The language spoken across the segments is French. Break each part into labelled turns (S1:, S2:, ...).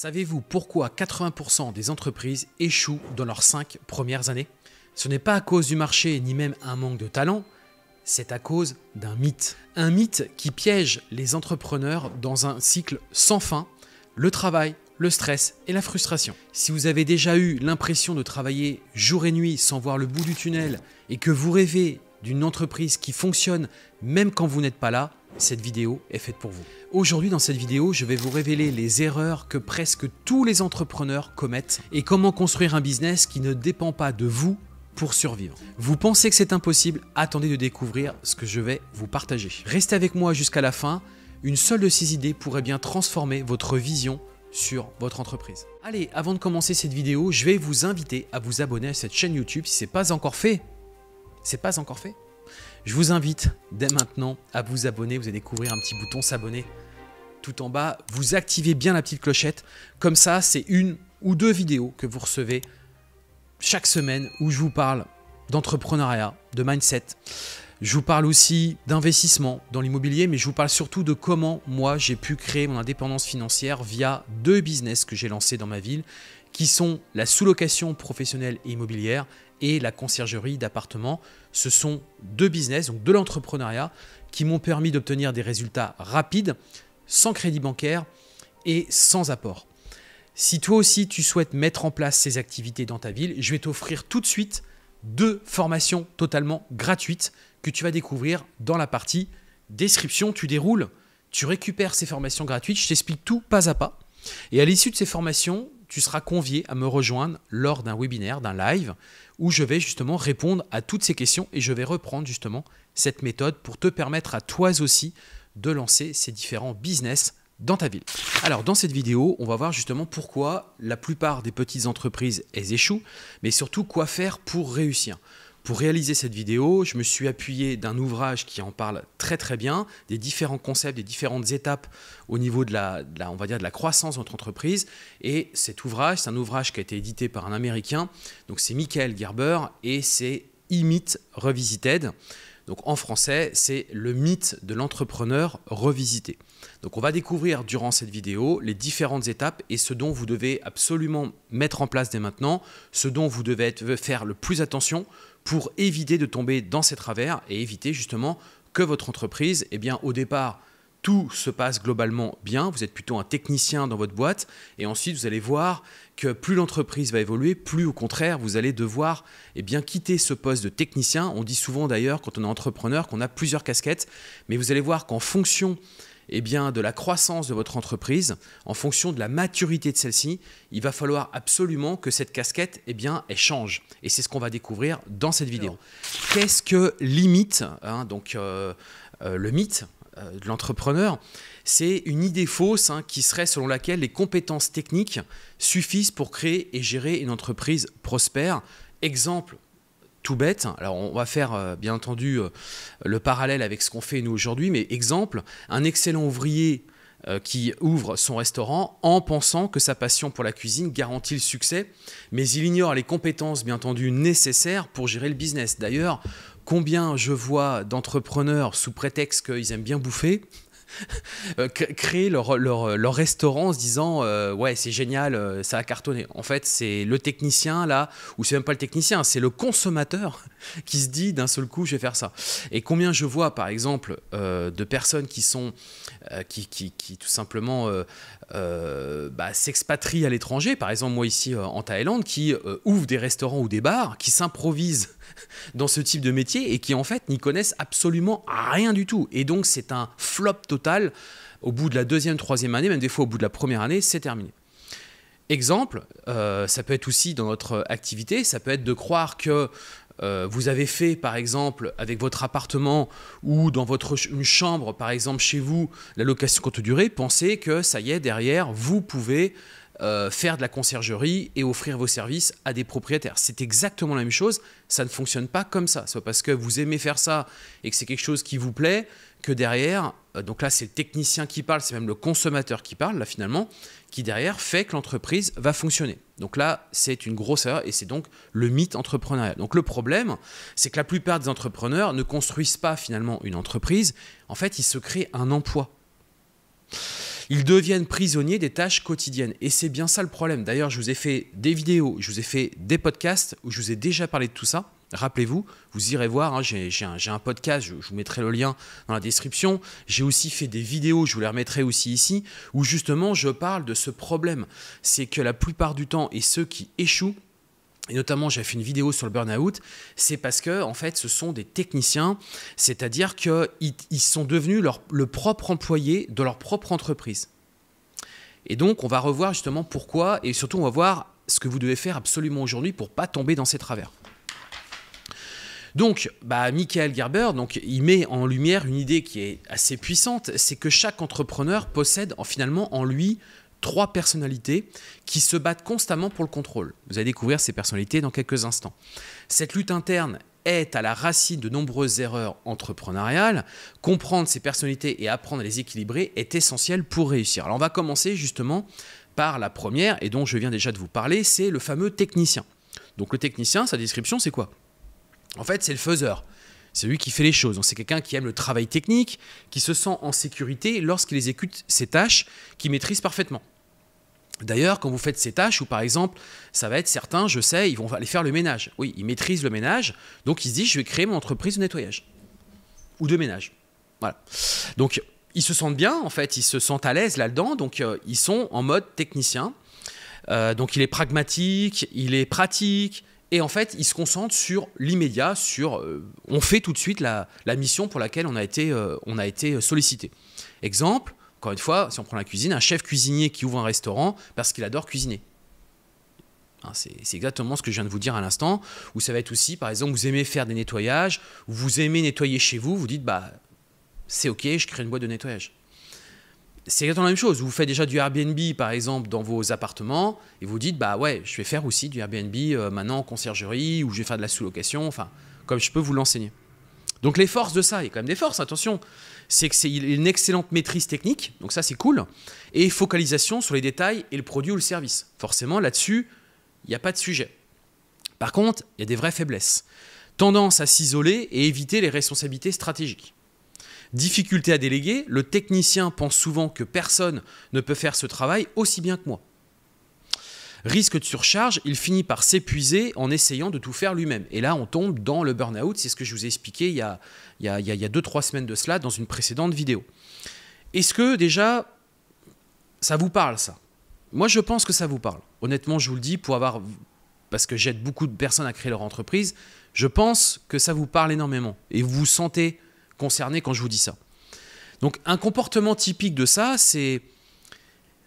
S1: Savez-vous pourquoi 80% des entreprises échouent dans leurs 5 premières années Ce n'est pas à cause du marché ni même un manque de talent, c'est à cause d'un mythe. Un mythe qui piège les entrepreneurs dans un cycle sans fin, le travail, le stress et la frustration. Si vous avez déjà eu l'impression de travailler jour et nuit sans voir le bout du tunnel et que vous rêvez d'une entreprise qui fonctionne même quand vous n'êtes pas là, cette vidéo est faite pour vous. Aujourd'hui dans cette vidéo, je vais vous révéler les erreurs que presque tous les entrepreneurs commettent et comment construire un business qui ne dépend pas de vous pour survivre. Vous pensez que c'est impossible Attendez de découvrir ce que je vais vous partager. Restez avec moi jusqu'à la fin. Une seule de ces idées pourrait bien transformer votre vision sur votre entreprise. Allez, avant de commencer cette vidéo, je vais vous inviter à vous abonner à cette chaîne YouTube si ce n'est pas encore fait. C'est pas encore fait je vous invite dès maintenant à vous abonner. Vous allez découvrir un petit bouton s'abonner tout en bas. Vous activez bien la petite clochette. Comme ça, c'est une ou deux vidéos que vous recevez chaque semaine où je vous parle d'entrepreneuriat, de mindset. Je vous parle aussi d'investissement dans l'immobilier, mais je vous parle surtout de comment moi j'ai pu créer mon indépendance financière via deux business que j'ai lancés dans ma ville, qui sont la sous-location professionnelle et immobilière et la conciergerie d'appartements. Ce sont deux business, donc de l'entrepreneuriat, qui m'ont permis d'obtenir des résultats rapides, sans crédit bancaire et sans apport. Si toi aussi tu souhaites mettre en place ces activités dans ta ville, je vais t'offrir tout de suite deux formations totalement gratuites que tu vas découvrir dans la partie description. Tu déroules, tu récupères ces formations gratuites, je t'explique tout pas à pas. Et à l'issue de ces formations, tu seras convié à me rejoindre lors d'un webinaire, d'un live, où je vais justement répondre à toutes ces questions et je vais reprendre justement cette méthode pour te permettre à toi aussi de lancer ces différents business dans ta ville. Alors dans cette vidéo, on va voir justement pourquoi la plupart des petites entreprises elles échouent, mais surtout quoi faire pour réussir. Pour réaliser cette vidéo, je me suis appuyé d'un ouvrage qui en parle très très bien, des différents concepts, des différentes étapes au niveau de la, on va dire, de la croissance de notre entreprise. Et cet ouvrage, c'est un ouvrage qui a été édité par un Américain, donc c'est Michael Gerber et c'est E-Myth Revisited. Donc en français, c'est le mythe de l'entrepreneur revisité. Donc on va découvrir durant cette vidéo les différentes étapes et ce dont vous devez absolument mettre en place dès maintenant, ce dont vous devez faire le plus attention, pour éviter de tomber dans ces travers et éviter justement que votre entreprise, eh bien, au départ, tout se passe globalement bien, vous êtes plutôt un technicien dans votre boîte, et ensuite vous allez voir que plus l'entreprise va évoluer, plus au contraire vous allez devoir eh bien, quitter ce poste de technicien. On dit souvent d'ailleurs quand on est entrepreneur qu'on a plusieurs casquettes, mais vous allez voir qu'en fonction eh bien, de la croissance de votre entreprise, en fonction de la maturité de celle-ci, il va falloir absolument que cette casquette, eh bien, change. Et c'est ce qu'on va découvrir dans cette vidéo. Qu'est-ce que l'imite, hein, donc euh, euh, le mythe euh, de l'entrepreneur C'est une idée fausse hein, qui serait selon laquelle les compétences techniques suffisent pour créer et gérer une entreprise prospère. Exemple, bête. Alors on va faire euh, bien entendu euh, le parallèle avec ce qu'on fait nous aujourd'hui, mais exemple, un excellent ouvrier euh, qui ouvre son restaurant en pensant que sa passion pour la cuisine garantit le succès, mais il ignore les compétences bien entendu nécessaires pour gérer le business. D'ailleurs, combien je vois d'entrepreneurs sous prétexte qu'ils aiment bien bouffer, euh, créer leur, leur, leur, restaurant en se disant euh, ouais c'est génial, euh, ça a cartonné. En fait c'est le technicien là, ou c'est même pas le technicien, c'est le consommateur qui se dit d'un seul coup je vais faire ça. Et combien je vois par exemple de personnes qui sont qui, qui, qui tout simplement euh, bah, s'expatrient à l'étranger, par exemple moi ici euh, en Thaïlande, qui euh, ouvre des restaurants ou des bars, qui s'improvisent dans ce type de métier et qui en fait n'y connaissent absolument rien du tout. Et donc c'est un flop total. Au bout de la deuxième, troisième année, même des fois au bout de la première année, c'est terminé. Exemple, ça peut être aussi dans notre activité, ça peut être de croire que euh, vous avez fait, par exemple, avec votre appartement ou dans votre une chambre, par exemple, chez vous, la location courte durée, pensez que ça y est, derrière, vous pouvez euh, faire de la conciergerie et offrir vos services à des propriétaires. C'est exactement la même chose. Ça ne fonctionne pas comme ça. Soit parce que vous aimez faire ça et que c'est quelque chose qui vous plaît derrière, euh, donc là c'est le technicien qui parle, c'est même le consommateur qui parle là finalement, qui derrière fait que l'entreprise va fonctionner. Donc là c'est une grosse erreur et c'est donc le mythe entrepreneurial. Donc le problème c'est que la plupart des entrepreneurs ne construisent pas finalement une entreprise, en fait ils se créent un emploi. Ils deviennent prisonniers des tâches quotidiennes. Et c'est bien ça le problème. D'ailleurs, je vous ai fait des vidéos, je vous ai fait des podcasts où je vous ai déjà parlé de tout ça. Rappelez-vous, vous irez voir, hein, j'ai un, podcast, je, vous mettrai le lien dans la description. J'ai aussi fait des vidéos, je vous les remettrai aussi ici, où justement je parle de ce problème. C'est que la plupart du temps, et ceux qui échouent, et notamment j'ai fait une vidéo sur le burn-out, c'est parce que en fait ce sont des techniciens, c'est-à-dire qu'ils ils sont devenus leur, le propre employé de leur propre entreprise. Et donc on va revoir justement pourquoi, et surtout on va voir ce que vous devez faire absolument aujourd'hui pour ne pas tomber dans ces travers. Donc, bah, Michael Gerber, donc, il met en lumière une idée qui est assez puissante, c'est que chaque entrepreneur possède en, finalement en lui trois personnalités qui se battent constamment pour le contrôle. Vous allez découvrir ces personnalités dans quelques instants. Cette lutte interne est à la racine de nombreuses erreurs entrepreneuriales. Comprendre ces personnalités et apprendre à les équilibrer est essentiel pour réussir. Alors on va commencer justement par la première et dont je viens déjà de vous parler, c'est le fameux technicien. Donc le technicien, sa description, c'est quoi en fait, c'est le faiseur. C'est lui qui fait les choses. c'est quelqu'un qui aime le travail technique, qui se sent en sécurité lorsqu'il exécute ses tâches qu'il maîtrise parfaitement. D'ailleurs, quand vous faites ces tâches, ou par exemple, ça va être certains, je sais, ils vont aller faire le ménage. Oui, ils maîtrisent le ménage, donc ils se disent, je vais créer mon entreprise de nettoyage ou de ménage. Voilà. Donc, ils se sentent bien, en fait, ils se sentent à l'aise là-dedans, donc euh, ils sont en mode technicien. Euh, donc, il est pragmatique, il est pratique, et en fait, ils se concentrent sur l'immédiat, sur euh, on fait tout de suite la, mission pour laquelle on a été, euh, on a été sollicité. Exemple, encore une fois, si on prend la cuisine, un chef cuisinier qui ouvre un restaurant parce qu'il adore cuisiner. Hein, c'est exactement ce que je viens de vous dire à l'instant, ou ça va être aussi, par exemple, vous aimez faire des nettoyages, vous aimez nettoyer chez vous, vous dites, bah, c'est ok, je crée une boîte de nettoyage c'est exactement la même chose. Vous faites déjà du Airbnb, par exemple, dans vos appartements, et vous dites, bah ouais, je vais faire aussi du Airbnb euh, maintenant en conciergerie, ou je vais faire de la sous-location, enfin, comme je peux vous l'enseigner. Donc les forces de ça, il y a quand même des forces, attention, c'est que c'est une excellente maîtrise technique, donc ça c'est cool, et focalisation sur les détails et le produit ou le service. Forcément, là-dessus, il n'y a pas de sujet. Par contre, il y a des vraies faiblesses. Tendance à s'isoler et éviter les responsabilités stratégiques. Difficulté à déléguer, le technicien pense souvent que personne ne peut faire ce travail aussi bien que moi. Risque de surcharge, il finit par s'épuiser en essayant de tout faire lui-même. Et là, on tombe dans le burn-out, c'est ce que je vous ai expliqué il y a 2-3 semaines de cela dans une précédente vidéo. Est-ce que déjà, ça vous parle ça Moi, je pense que ça vous parle. Honnêtement, je vous le dis, pour avoir, parce que j'aide beaucoup de personnes à créer leur entreprise, je pense que ça vous parle énormément. Et vous vous sentez concernés quand je vous dis ça. Donc un comportement typique de ça, c'est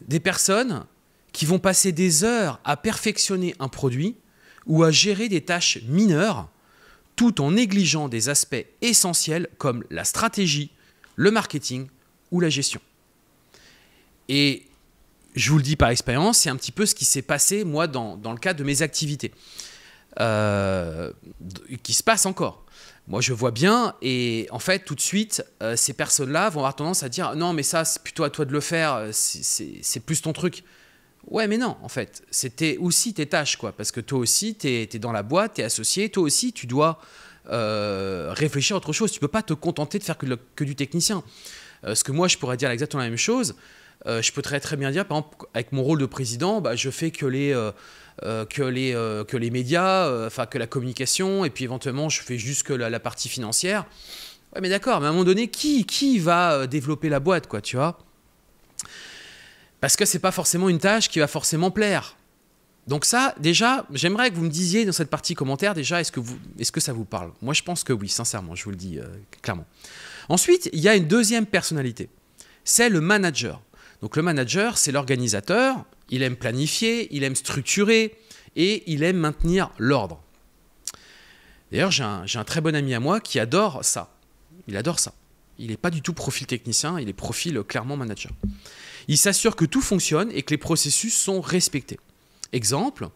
S1: des personnes qui vont passer des heures à perfectionner un produit ou à gérer des tâches mineures tout en négligeant des aspects essentiels comme la stratégie, le marketing ou la gestion. Et je vous le dis par expérience, c'est un petit peu ce qui s'est passé moi dans, le cadre de mes activités, euh, qui se passe encore. Moi, je vois bien, et en fait, tout de suite, euh, ces personnes-là vont avoir tendance à dire non, mais ça, c'est plutôt à toi de le faire, euh, c'est plus ton truc. Ouais, mais non, en fait, c'était aussi tes tâches, quoi, parce que toi aussi, tu es, dans la boîte, tu es associé, toi aussi, tu dois euh, réfléchir à autre chose. Tu peux pas te contenter de faire que, que du technicien. ce que moi, je pourrais dire exactement la même chose. je peux très, très bien dire, par exemple, avec mon rôle de président, bah, je fais que les euh, que, les, euh, que les médias, euh, enfin que la communication, et puis éventuellement je fais jusque la, la partie financière. Ouais, mais d'accord, mais à un moment donné, qui, qui va développer la boîte, quoi, tu vois Parce que c'est pas forcément une tâche qui va forcément plaire. Donc ça, déjà, j'aimerais que vous me disiez dans cette partie commentaire, déjà, est-ce que, est que ça vous parle Moi, je pense que oui, sincèrement, je vous le dis clairement. Ensuite, il y a une deuxième personnalité, c'est le manager. Donc le manager, c'est l'organisateur, il aime planifier, il aime structurer et il aime maintenir l'ordre. D'ailleurs, j'ai un, très bon ami à moi qui adore ça. Il adore ça. Il n'est pas du tout profil technicien, il est profil clairement manager. Il s'assure que tout fonctionne et que les processus sont respectés. Exemple,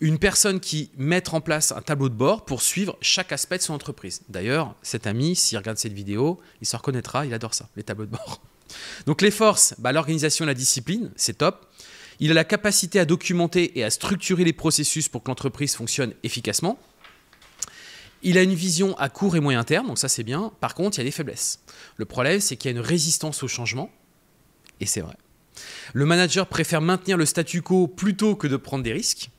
S1: une personne qui met en place un tableau de bord pour suivre chaque aspect de son entreprise. D'ailleurs, cet ami, s'il regarde cette vidéo, il se reconnaîtra, il adore ça, les tableaux de bord. Donc les forces, bah, l'organisation, la discipline, c'est top. Il a la capacité à documenter et à structurer les processus pour que l'entreprise fonctionne efficacement. Il a une vision à court et moyen terme, donc ça c'est bien. Par contre, il y a des faiblesses. Le problème, c'est qu'il y a une résistance au changement, et c'est vrai. Le manager préfère maintenir le statu quo plutôt que de prendre des risques.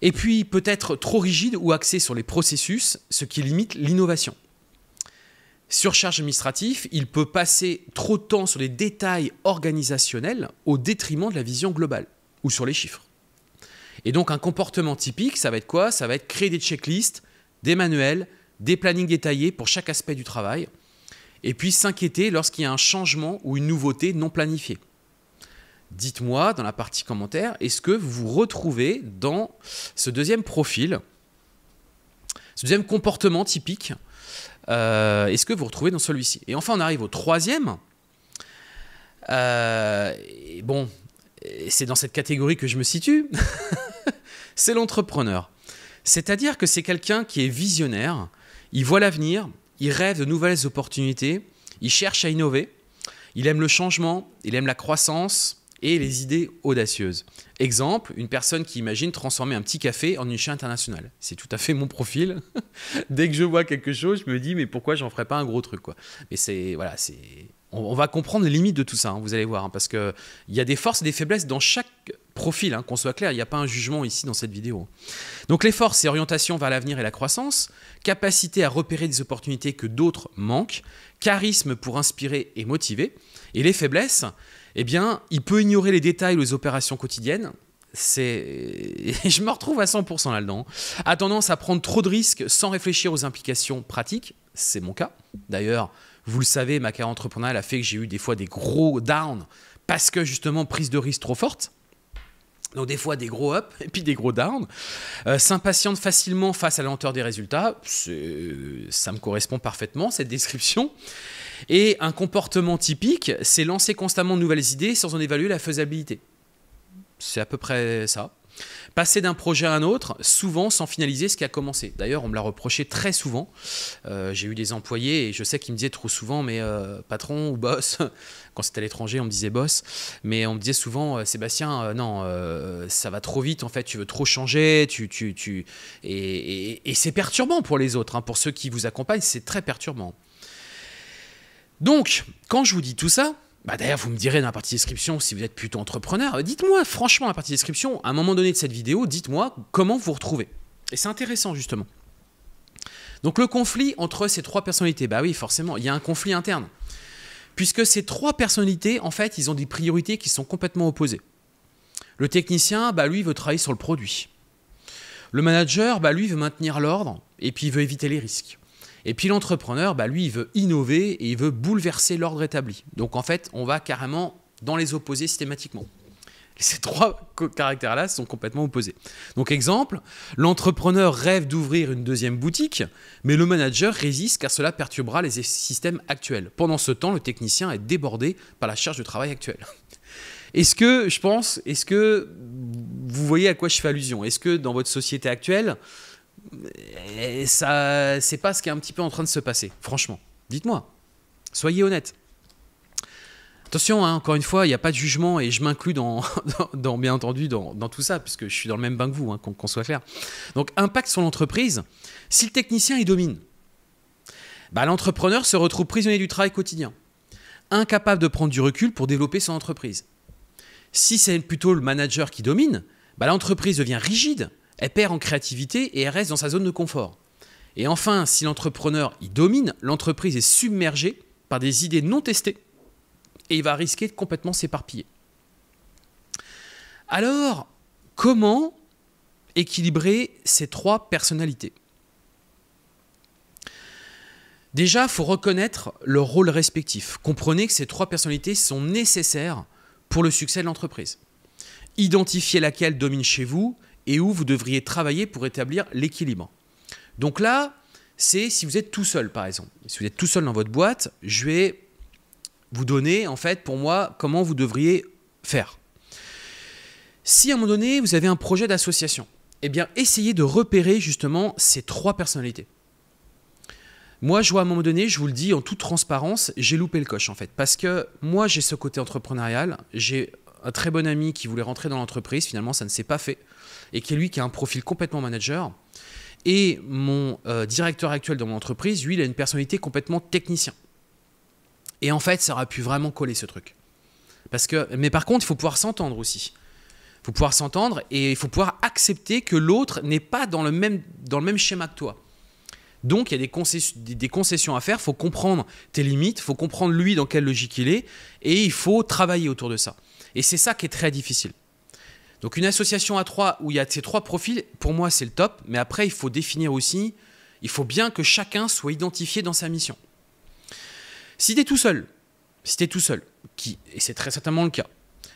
S1: Et puis, il peut-être trop rigide ou axé sur les processus, ce qui limite l'innovation surcharge administrative, il peut passer trop de temps sur les détails organisationnels au détriment de la vision globale ou sur les chiffres. Et donc un comportement typique, ça va être quoi Ça va être créer des checklists, des manuels, des plannings détaillés pour chaque aspect du travail, et puis s'inquiéter lorsqu'il y a un changement ou une nouveauté non planifiée. Dites-moi dans la partie commentaire, est-ce que vous vous retrouvez dans ce deuxième profil, ce deuxième comportement typique euh, est-ce que vous retrouvez dans celui-ci Et enfin, on arrive au troisième. Euh, bon, c'est dans cette catégorie que je me situe. c'est l'entrepreneur. C'est-à-dire que c'est quelqu'un qui est visionnaire, il voit l'avenir, il rêve de nouvelles opportunités, il cherche à innover, il aime le changement, il aime la croissance, et les idées audacieuses. Exemple, une personne qui imagine transformer un petit café en une chaîne internationale. C'est tout à fait mon profil. Dès que je vois quelque chose, je me dis mais pourquoi j'en ferais pas un gros truc quoi. Mais c'est voilà, c'est on, va comprendre les limites de tout ça, hein, vous allez voir, hein, parce qu'il y a des forces et des faiblesses dans chaque profil, hein, qu'on soit clair, il n'y a pas un jugement ici dans cette vidéo. Donc les forces, c'est orientation vers l'avenir et la croissance, capacité à repérer des opportunités que d'autres manquent, charisme pour inspirer et motiver, et les faiblesses, eh bien, il peut ignorer les détails ou les opérations quotidiennes. C'est, je me retrouve à 100% là-dedans. A tendance à prendre trop de risques sans réfléchir aux implications pratiques. C'est mon cas. D'ailleurs, vous le savez, ma carrière entrepreneuriale a fait que j'ai eu des fois des gros downs parce que justement prise de risque trop forte. Donc des fois des gros up et puis des gros downs. Euh, s'impatiente facilement face à la lenteur des résultats, ça me correspond parfaitement cette description. Et un comportement typique, c'est lancer constamment de nouvelles idées sans en évaluer la faisabilité. C'est à peu près ça. Passer d'un projet à un autre, souvent sans finaliser ce qui a commencé. D'ailleurs, on me l'a reproché très souvent. Euh, j'ai eu des employés et je sais qu'ils me disaient trop souvent, mais euh, patron ou boss, quand c'était à l'étranger, on me disait boss, mais on me disait souvent, euh, Sébastien, non, ça va trop vite, en fait, tu veux trop changer, tu, tu, tu... Et, c'est perturbant pour les autres, hein. pour ceux qui vous accompagnent, c'est très perturbant. Donc, quand je vous dis tout ça, bah d'ailleurs, vous me direz dans la partie description si vous êtes plutôt entrepreneur. Euh, dites-moi, franchement, dans la partie description, à un moment donné de cette vidéo, dites-moi comment vous retrouvez. Et c'est intéressant, justement. Donc, le conflit entre ces trois personnalités, bah oui, forcément, il y a un conflit interne. Puisque ces trois personnalités, en fait, ils ont des priorités qui sont complètement opposées. Le technicien, bah lui, veut travailler sur le produit. Le manager, bah lui, veut maintenir l'ordre et puis il veut éviter les risques. Et puis l'entrepreneur, bah, lui, il veut innover et il veut bouleverser l'ordre établi. Donc en fait, on va carrément dans les opposés systématiquement. Ces trois caractères-là sont complètement opposés. Donc exemple, l'entrepreneur rêve d'ouvrir une deuxième boutique, mais le manager résiste car cela perturbera les systèmes actuels. Pendant ce temps, le technicien est débordé par la charge de travail actuelle. Est-ce que, je pense, est-ce que vous voyez à quoi je fais allusion Est-ce que dans votre société actuelle, et ça, c'est pas ce qui est un petit peu en train de se passer, franchement. Dites-moi, soyez honnête. Attention, hein, encore une fois, il n'y a pas de jugement et je m'inclus dans, bien entendu, dans, tout ça, puisque je suis dans le même bain que vous, hein, qu'on soit clair. Donc, impact sur l'entreprise. Si le technicien y domine, bah, l'entrepreneur se retrouve prisonnier du travail quotidien, incapable de prendre du recul pour développer son entreprise. Si c'est plutôt le manager qui domine, bah, l'entreprise devient rigide, elle perd en créativité et elle reste dans sa zone de confort. Et enfin, si l'entrepreneur y domine, l'entreprise est submergée par des idées non testées et il va risquer de complètement s'éparpiller. Alors, comment équilibrer ces trois personnalités Déjà, il faut reconnaître leur rôle respectif. Comprenez que ces trois personnalités sont nécessaires pour le succès de l'entreprise. Identifiez laquelle domine chez vous et où vous devriez travailler pour établir l'équilibre. Donc là, c'est si vous êtes tout seul, par exemple. Si vous êtes tout seul dans votre boîte, je vais vous donner, en fait, pour moi, comment vous devriez faire. Si à un moment donné, vous avez un projet d'association, eh bien, essayez de repérer justement ces trois personnalités. Moi, je vois à un moment donné, je vous le dis en toute transparence, j'ai loupé le coche en fait. Parce que moi, j'ai ce côté entrepreneurial. J'ai un très bon ami qui voulait rentrer dans l'entreprise. Finalement, ça ne s'est pas fait et qui est lui qui a un profil complètement manager. Et mon euh, directeur actuel dans mon entreprise, lui, il a une personnalité complètement technicien. Et en fait, ça aurait pu vraiment coller ce truc. Parce que, mais par contre, il faut pouvoir s'entendre aussi. Il faut pouvoir s'entendre et il faut pouvoir accepter que l'autre n'est pas dans le, même, dans le même schéma que toi. Donc, il y a des des concessions à faire. Il faut comprendre tes limites, il faut comprendre lui dans quelle logique il est et il faut travailler autour de ça. Et c'est ça qui est très difficile. Donc une association à trois où il y a ces trois profils, pour moi c'est le top, mais après il faut définir aussi, il faut bien que chacun soit identifié dans sa mission. Si tu es tout seul, si tu tout seul, qui, et c'est très certainement le cas,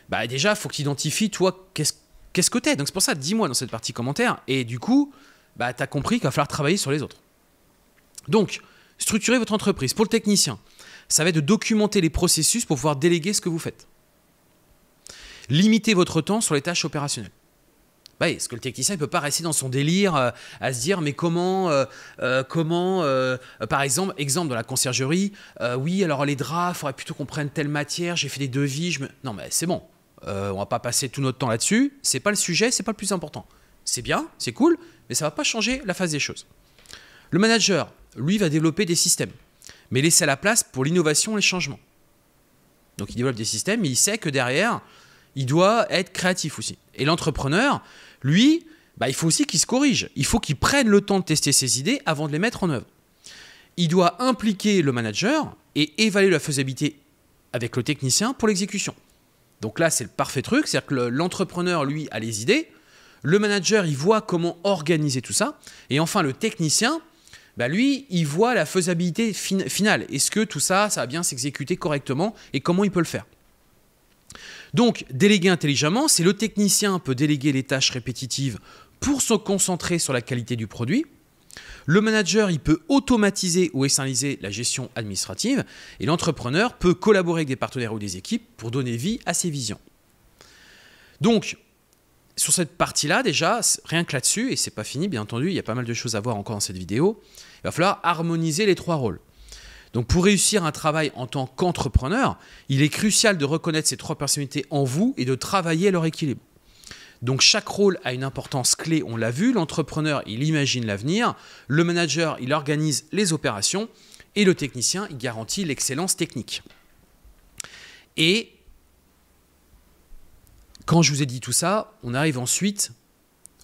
S1: bah déjà il faut que tu identifies toi qu'est-ce qu'est-ce que t'es. Donc c'est pour ça, dis-moi dans cette partie commentaire, et du coup, bah, tu as compris qu'il va falloir travailler sur les autres. Donc, structurer votre entreprise. Pour le technicien, ça va être de documenter les processus pour pouvoir déléguer ce que vous faites. Limitez votre temps sur les tâches opérationnelles. Bah, est-ce que le technicien ne peut pas rester dans son délire euh, à se dire mais comment, euh, euh, comment par exemple, exemple dans la conciergerie, oui alors les draps, il faudrait plutôt qu'on prenne telle matière, j'ai fait des devis, je me... non mais c'est bon, on va pas passer tout notre temps là-dessus, c'est pas le sujet, c'est pas le plus important. C'est bien, c'est cool, mais ça va pas changer la phase des choses. Le manager, lui, va développer des systèmes, mais laisser à la place pour l'innovation et les changements. Donc il développe des systèmes, mais il sait que derrière, il doit être créatif aussi. Et l'entrepreneur, lui, bah, il faut aussi qu'il se corrige. Il faut qu'il prenne le temps de tester ses idées avant de les mettre en œuvre. Il doit impliquer le manager et évaluer la faisabilité avec le technicien pour l'exécution. Donc là, c'est le parfait truc, c'est-à-dire que l'entrepreneur, lui, a les idées, le manager, il voit comment organiser tout ça, et enfin le technicien, bah, lui, il voit la faisabilité finale. Est-ce que tout ça, ça va bien s'exécuter correctement et comment il peut le faire donc, déléguer intelligemment, c'est le technicien peut déléguer les tâches répétitives pour se concentrer sur la qualité du produit. Le manager, il peut automatiser ou essentialiser la gestion administrative et l'entrepreneur peut collaborer avec des partenaires ou des équipes pour donner vie à ses visions. Donc, sur cette partie-là, déjà, rien que là-dessus, et c'est pas fini, bien entendu, il y a pas mal de choses à voir encore dans cette vidéo, il va falloir harmoniser les trois rôles. Donc pour réussir un travail en tant qu'entrepreneur, il est crucial de reconnaître ces trois personnalités en vous et de travailler leur équilibre. Donc chaque rôle a une importance clé, on l'a vu, l'entrepreneur, il imagine l'avenir, le manager, il organise les opérations et le technicien, il garantit l'excellence technique. Et quand je vous ai dit tout ça, on arrive ensuite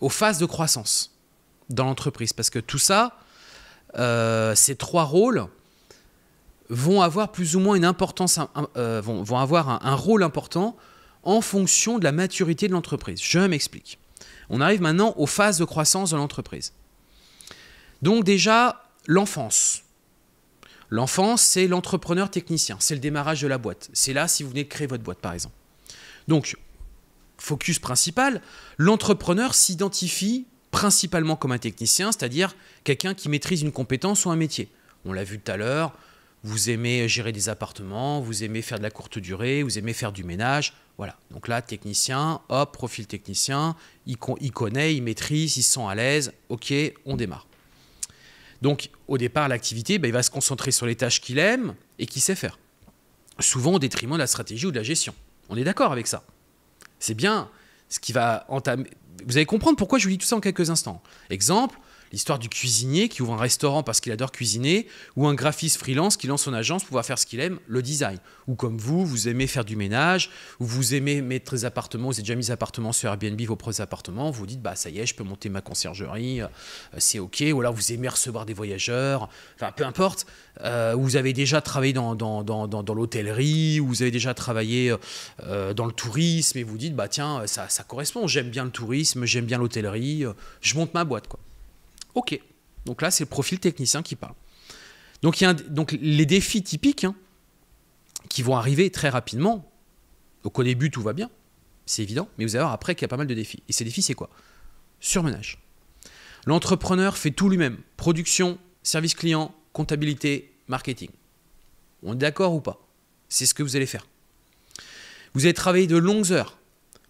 S1: aux phases de croissance dans l'entreprise parce que tout ça, euh, ces trois rôles, vont avoir plus ou moins une importance, euh, vont, avoir un, un rôle important en fonction de la maturité de l'entreprise. Je m'explique. On arrive maintenant aux phases de croissance de l'entreprise. Donc déjà, l'enfance. L'enfance, c'est l'entrepreneur technicien, c'est le démarrage de la boîte. C'est là si vous venez de créer votre boîte, par exemple. Donc, focus principal, l'entrepreneur s'identifie principalement comme un technicien, c'est-à-dire quelqu'un qui maîtrise une compétence ou un métier. On l'a vu tout à l'heure, vous aimez gérer des appartements, vous aimez faire de la courte durée, vous aimez faire du ménage. Voilà. Donc là, technicien, hop, profil technicien, il, connaît, il maîtrise, il se sent à l'aise. Ok, on démarre. Donc au départ, l'activité, ben, il va se concentrer sur les tâches qu'il aime et qu'il sait faire. Souvent au détriment de la stratégie ou de la gestion. On est d'accord avec ça. C'est bien ce qui va entamer. Vous allez comprendre pourquoi je vous dis tout ça en quelques instants. Exemple, l'histoire du cuisinier qui ouvre un restaurant parce qu'il adore cuisiner, ou un graphiste freelance qui lance son agence pour pouvoir faire ce qu'il aime, le design. Ou comme vous, vous aimez faire du ménage, ou vous aimez mettre des appartements, vous avez déjà mis des appartements sur Airbnb, vos propres appartements, vous dites, bah ça y est, je peux monter ma conciergerie, euh, c'est ok, ou alors vous aimez recevoir des voyageurs, enfin peu importe, euh, vous avez déjà travaillé dans, dans, l'hôtellerie, ou vous avez déjà travaillé euh, dans le tourisme, et vous dites, bah tiens, ça, ça correspond, j'aime bien le tourisme, j'aime bien l'hôtellerie, je monte ma boîte, quoi. Ok. Donc là, c'est le profil technicien qui parle. Donc, il y a donc les défis typiques hein, qui vont arriver très rapidement. Donc au début, tout va bien, c'est évident, mais vous allez voir après qu'il y a pas mal de défis. Et ces défis, c'est quoi Surmenage. L'entrepreneur fait tout lui-même production, service client, comptabilité, marketing. On est d'accord ou pas C'est ce que vous allez faire. Vous allez travailler de longues heures,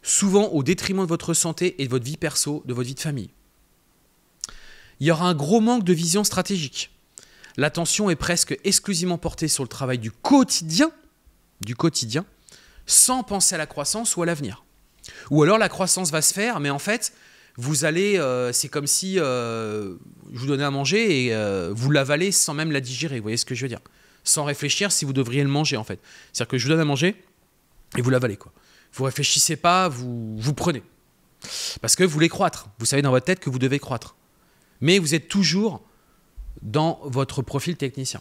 S1: souvent au détriment de votre santé et de votre vie perso, de votre vie de famille il y aura un gros manque de vision stratégique. L'attention est presque exclusivement portée sur le travail du quotidien, du quotidien, sans penser à la croissance ou à l'avenir. Ou alors la croissance va se faire, mais en fait, vous allez, euh, c'est comme si je euh, vous donnais à manger et euh, vous l'avalez sans même la digérer. Vous voyez ce que je veux dire Sans réfléchir si vous devriez le manger en fait. C'est-à-dire que je vous donne à manger et vous l'avalez quoi. Vous réfléchissez pas, vous vous prenez. Parce que vous voulez croître. Vous savez dans votre tête que vous devez croître mais vous êtes toujours dans votre profil technicien.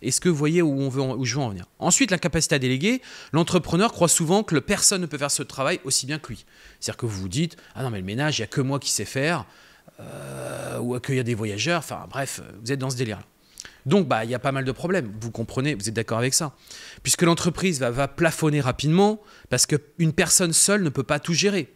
S1: Est-ce que vous voyez où, on veut, où je veux en venir Ensuite, la capacité à déléguer. L'entrepreneur croit souvent que personne ne peut faire ce travail aussi bien que lui. C'est-à-dire que vous vous dites Ah non, mais le ménage, il n'y a que moi qui sais faire, euh, ou accueillir des voyageurs. Enfin, bref, vous êtes dans ce délire-là. Donc, bah, il y a pas mal de problèmes. Vous comprenez, vous êtes d'accord avec ça. Puisque l'entreprise va, va plafonner rapidement, parce qu'une personne seule ne peut pas tout gérer.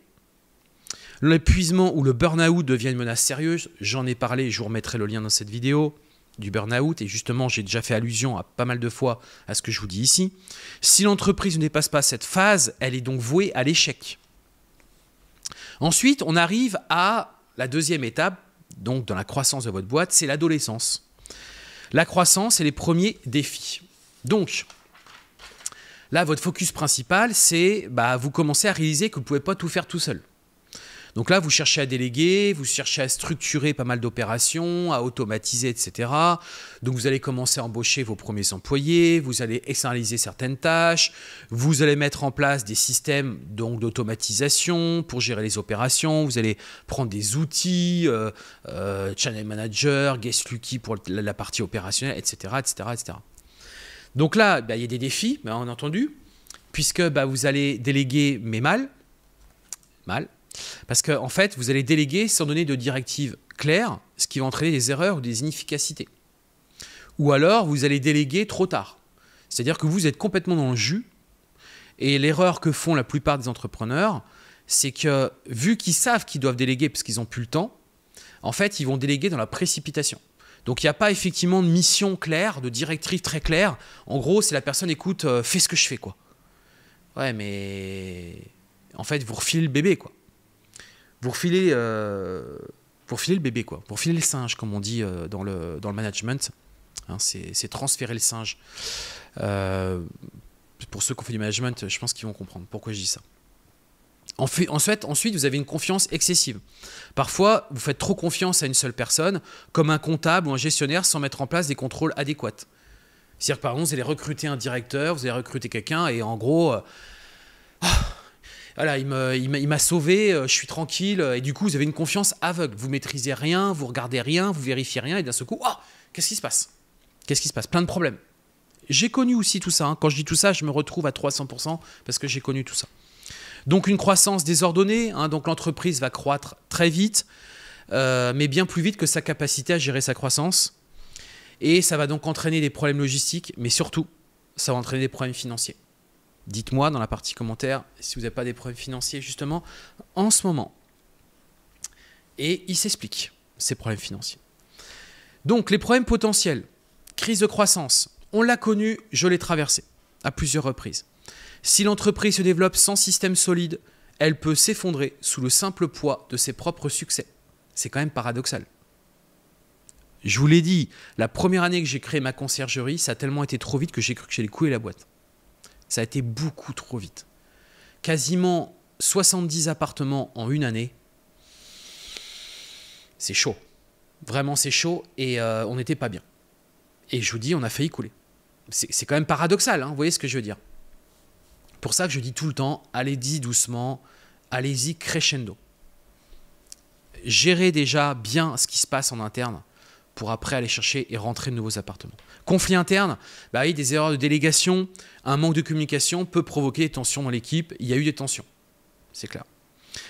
S1: L'épuisement ou le burn-out devient une menace sérieuse. J'en ai parlé, je vous remettrai le lien dans cette vidéo du burn-out, et justement j'ai déjà fait allusion à pas mal de fois à ce que je vous dis ici, si l'entreprise ne dépasse pas cette phase, elle est donc vouée à l'échec. Ensuite, on arrive à la deuxième étape, donc dans la croissance de votre boîte, c'est l'adolescence. La croissance et les premiers défis. Donc, là, votre focus principal, c'est bah, vous commencez à réaliser que vous ne pouvez pas tout faire tout seul. Donc là, vous cherchez à déléguer, vous cherchez à structurer pas mal d'opérations, à automatiser, etc. Donc vous allez commencer à embaucher vos premiers employés, vous allez externaliser certaines tâches, vous allez mettre en place des systèmes d'automatisation pour gérer les opérations, vous allez prendre des outils, euh, euh, Channel Manager, Guest Lucky pour la partie opérationnelle, etc. etc., etc. Donc là, bah, il y a des défis, bien entendu, puisque bah, vous allez déléguer, mais mal, mal, parce qu'en fait, vous allez déléguer sans donner de directive claire ce qui va entraîner des erreurs ou des inefficacités. Ou alors, vous allez déléguer trop tard. C'est-à-dire que vous êtes complètement dans le jus. Et l'erreur que font la plupart des entrepreneurs, c'est que vu qu'ils savent qu'ils doivent déléguer parce qu'ils n'ont plus le temps, en fait, ils vont déléguer dans la précipitation. Donc il n'y a pas effectivement de mission claire, de directive très claire. En gros, c'est la personne écoute, euh, fais ce que je fais, quoi. Ouais, mais en fait, vous refilez le bébé, quoi vous refilez euh, le bébé, quoi. Pour filer le singe, comme on dit euh, dans, le, dans le management. Hein, c'est transférer le singe. Euh, pour ceux qui ont fait du management, je pense qu'ils vont comprendre pourquoi je dis ça. Ensuite, ensuite, vous avez une confiance excessive. Parfois, vous faites trop confiance à une seule personne, comme un comptable ou un gestionnaire, sans mettre en place des contrôles adéquats. C'est-à-dire, par exemple, vous allez recruter un directeur, vous allez recruter quelqu'un, et en gros, ah, voilà, il m'a sauvé, euh, je suis tranquille. Euh, et du coup, vous avez une confiance aveugle. Vous maîtrisez rien, vous regardez rien, vous vérifiez rien. Et d'un seul coup, oh, qu'est-ce qui se passe Qu'est-ce qui se passe Plein de problèmes. J'ai connu aussi tout ça. Hein. Quand je dis tout ça, je me retrouve à 300% parce que j'ai connu tout ça. Donc une croissance désordonnée, hein, donc l'entreprise va croître très vite, euh, mais bien plus vite que sa capacité à gérer sa croissance. Et ça va donc entraîner des problèmes logistiques, mais surtout, ça va entraîner des problèmes financiers. Dites-moi dans la partie commentaire si vous n'avez pas des problèmes financiers justement en ce moment. Et il s'explique, ces problèmes financiers. Donc les problèmes potentiels, crise de croissance, on l'a connu, je l'ai traversé à plusieurs reprises. Si l'entreprise se développe sans système solide, elle peut s'effondrer sous le simple poids de ses propres succès. C'est quand même paradoxal. Je vous l'ai dit, la première année que j'ai créé ma conciergerie, ça a tellement été trop vite que j'ai cru que j'allais couler la boîte ça a été beaucoup trop vite. Quasiment 70 appartements en une année, c'est chaud. Vraiment, c'est chaud et euh, on n'était pas bien. Et je vous dis, on a failli couler. C'est quand même paradoxal, hein, vous voyez ce que je veux dire. Pour ça que je dis tout le temps, allez-y doucement, allez-y crescendo. Gérez déjà bien ce qui se passe en interne pour après aller chercher et rentrer de nouveaux appartements. Conflit interne, bah des erreurs de délégation, un manque de communication peut provoquer des tensions dans l'équipe. Il y a eu des tensions, c'est clair.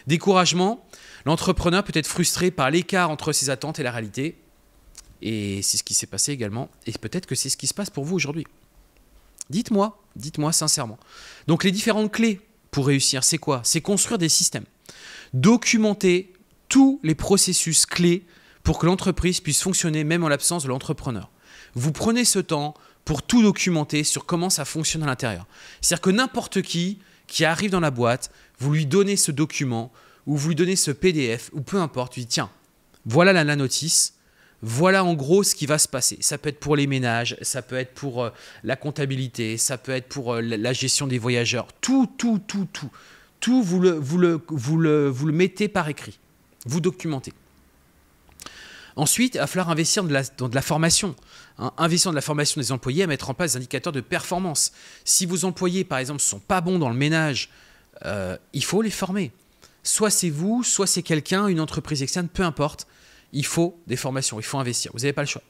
S1: Découragement, l'entrepreneur peut être frustré par l'écart entre ses attentes et la réalité. Et c'est ce qui s'est passé également. Et peut-être que c'est ce qui se passe pour vous aujourd'hui. Dites-moi, dites-moi sincèrement. Donc les différentes clés pour réussir, c'est quoi C'est construire des systèmes. Documenter tous les processus clés pour que l'entreprise puisse fonctionner même en l'absence de l'entrepreneur. Vous prenez ce temps pour tout documenter sur comment ça fonctionne à l'intérieur. C'est-à-dire que n'importe qui qui arrive dans la boîte, vous lui donnez ce document ou vous lui donnez ce PDF ou peu importe, lui dites tiens, voilà la, notice, voilà en gros ce qui va se passer. Ça peut être pour les ménages, ça peut être pour euh, la comptabilité, ça peut être pour euh, la gestion des voyageurs, tout, tout, tout, tout. Tout, vous le, vous le, vous vous le mettez par écrit, vous documentez. Ensuite, il va falloir investir dans de la formation. Hein. investir dans la formation des employés à mettre en place des indicateurs de performance. Si vos employés, par exemple, ne sont pas bons dans le ménage, euh, il faut les former. Soit c'est vous, soit c'est quelqu'un, une entreprise externe, peu importe. Il faut des formations, il faut investir. Vous n'avez pas le choix.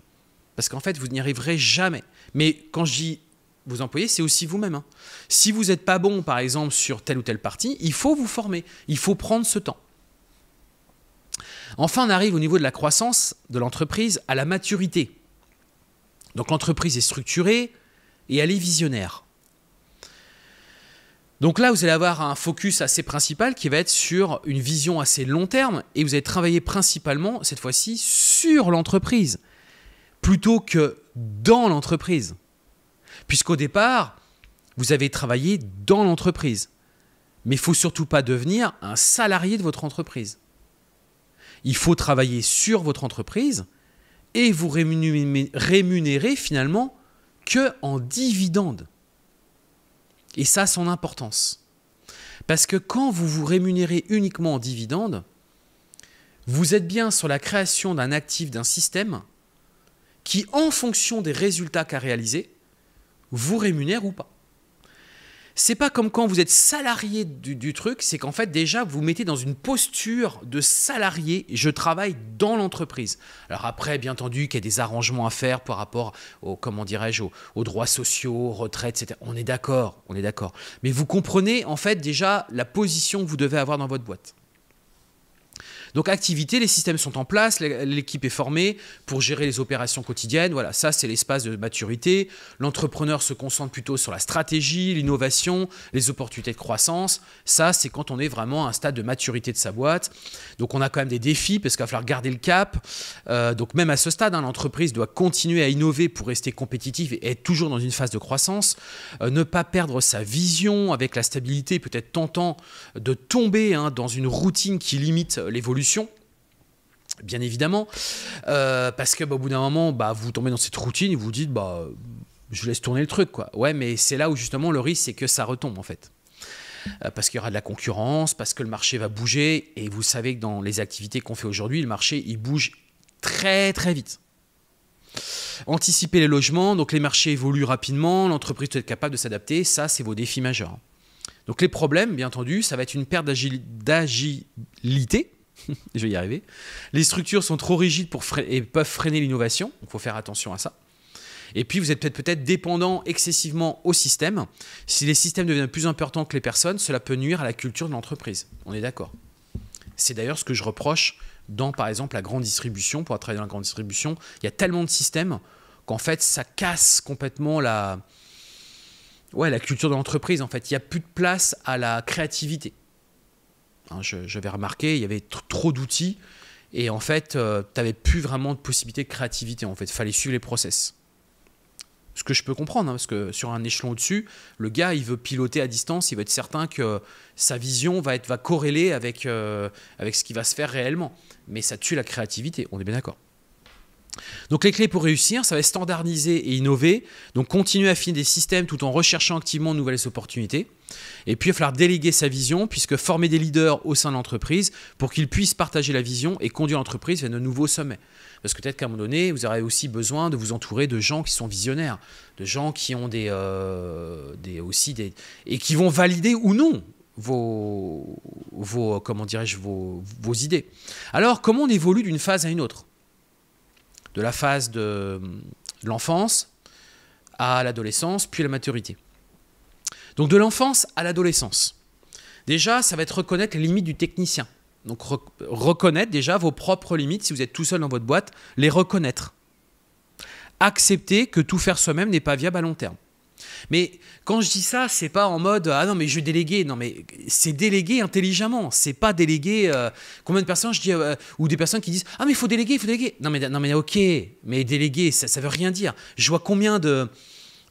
S1: Parce qu'en fait, vous n'y arriverez jamais. Mais quand je dis vos employés, c'est aussi vous-même. Hein. Si vous n'êtes pas bon, par exemple, sur telle ou telle partie, il faut vous former. Il faut prendre ce temps. Enfin, on arrive au niveau de la croissance de l'entreprise à la maturité. Donc l'entreprise est structurée et elle est visionnaire. Donc là, vous allez avoir un focus assez principal qui va être sur une vision assez long terme et vous allez travailler principalement, cette fois-ci, sur l'entreprise plutôt que dans l'entreprise. Puisqu'au départ, vous avez travaillé dans l'entreprise. Mais il faut surtout pas devenir un salarié de votre entreprise. Il faut travailler sur votre entreprise et vous rémunérer, finalement que en dividendes. Et ça a son importance. Parce que quand vous vous rémunérez uniquement en dividendes, vous êtes bien sur la création d'un actif, d'un système qui, en fonction des résultats qu'a réalisé, vous rémunère ou pas c'est pas comme quand vous êtes salarié du, truc, c'est qu'en fait déjà vous mettez dans une posture de salarié, je travaille dans l'entreprise. Alors après, bien entendu, qu'il y a des arrangements à faire par rapport aux, comment dirais-je, aux, droits sociaux, retraites, etc. On est d'accord, on est d'accord. Mais vous comprenez en fait déjà la position que vous devez avoir dans votre boîte. Donc activité, les systèmes sont en place, l'équipe est formée pour gérer les opérations quotidiennes. Voilà, ça c'est l'espace de maturité. L'entrepreneur se concentre plutôt sur la stratégie, l'innovation, les opportunités de croissance. Ça c'est quand on est vraiment à un stade de maturité de sa boîte. Donc on a quand même des défis parce qu'il va falloir garder le cap. Euh, donc même à ce stade, hein, l'entreprise doit continuer à innover pour rester compétitive et être toujours dans une phase de croissance. Euh, ne pas perdre sa vision avec la stabilité, peut-être tentant de tomber hein, dans une routine qui limite l'évolution bien évidemment, euh, parce que bah, au bout d'un moment, bah, vous tombez dans cette routine et vous dites, bah, je laisse tourner le truc, quoi. Ouais, mais c'est là où justement le risque, c'est que ça retombe en fait. Euh, parce qu'il y aura de la concurrence, parce que le marché va bouger, et vous savez que dans les activités qu'on fait aujourd'hui, le marché, il bouge très très vite. Anticiper les logements, donc les marchés évoluent rapidement, l'entreprise doit être capable de s'adapter, ça c'est vos défis majeurs. Donc les problèmes, bien entendu, ça va être une perte d'agilité, je vais y arriver. Les structures sont trop rigides pour et peuvent freiner l'innovation, il faut faire attention à ça. Et puis, vous êtes peut-être peut dépendant excessivement au système. Si les systèmes deviennent plus importants que les personnes, cela peut nuire à la culture de l'entreprise. On est d'accord. C'est d'ailleurs ce que je reproche dans, par exemple, la grande distribution. Pour travailler dans la grande distribution, il y a tellement de systèmes qu'en fait, ça casse complètement la, la culture de l'entreprise. En fait, il n'y a plus de place à la créativité. Hein, je j'avais remarqué, il y avait trop d'outils. Et en fait, euh, tu n'avais plus vraiment de possibilité de créativité. En fait, fallait suivre les process. Ce que je peux comprendre, hein, parce que sur un échelon au-dessus, le gars, il veut piloter à distance, il veut être certain que sa vision va, être, va corréler avec, euh, avec ce qui va se faire réellement. Mais ça tue la créativité, on est bien d'accord. Donc les clés pour réussir, ça va être standardiser et innover, donc continuer à affiner des systèmes tout en recherchant activement de nouvelles opportunités. Et puis il va falloir déléguer sa vision, puisque former des leaders au sein de l'entreprise pour qu'ils puissent partager la vision et conduire l'entreprise vers de nouveaux sommets. Parce que peut-être qu'à un moment donné, vous aurez aussi besoin de vous entourer de gens qui sont visionnaires, de gens qui ont des, euh, et qui vont valider ou non vos, vos comment dirais-je vos idées. Alors comment on évolue d'une phase à une autre de la phase de l'enfance à l'adolescence, puis à la maturité. Donc de l'enfance à l'adolescence. Déjà, ça va être reconnaître les limites du technicien. Donc reconnaître déjà vos propres limites si vous êtes tout seul dans votre boîte, les reconnaître. Accepter que tout faire soi-même n'est pas viable à long terme. Mais quand je dis ça, c'est pas en mode ah non mais je vais déléguer. Non mais c'est déléguer intelligemment. C'est pas déléguer. Euh, combien de personnes je dis euh, ou des personnes qui disent ah mais il faut déléguer, il faut déléguer. Non mais ok, mais déléguer ça ne veut rien dire. Je vois combien de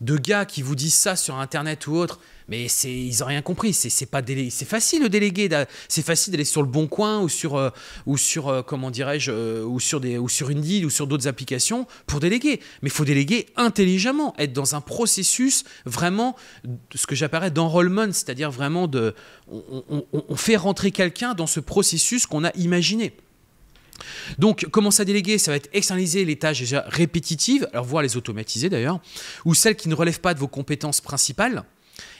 S1: de gars qui vous disent ça sur internet ou autre. Mais ils n'ont rien compris. C'est, pas c'est facile de déléguer. C'est facile d'aller sur le Bon Coin ou sur une euh, ou sur euh, comment dirais-je euh, ou sur des ou sur deal ou sur d'autres applications pour déléguer. Mais il faut déléguer intelligemment, être dans un processus vraiment ce que j'appellerais d'enrollment, c'est-à-dire vraiment de on, fait rentrer quelqu'un dans ce processus qu'on a imaginé. Donc, commencer à déléguer, ça va être externaliser les tâches déjà répétitives, alors voire les automatiser d'ailleurs, ou celles qui ne relèvent pas de vos compétences principales.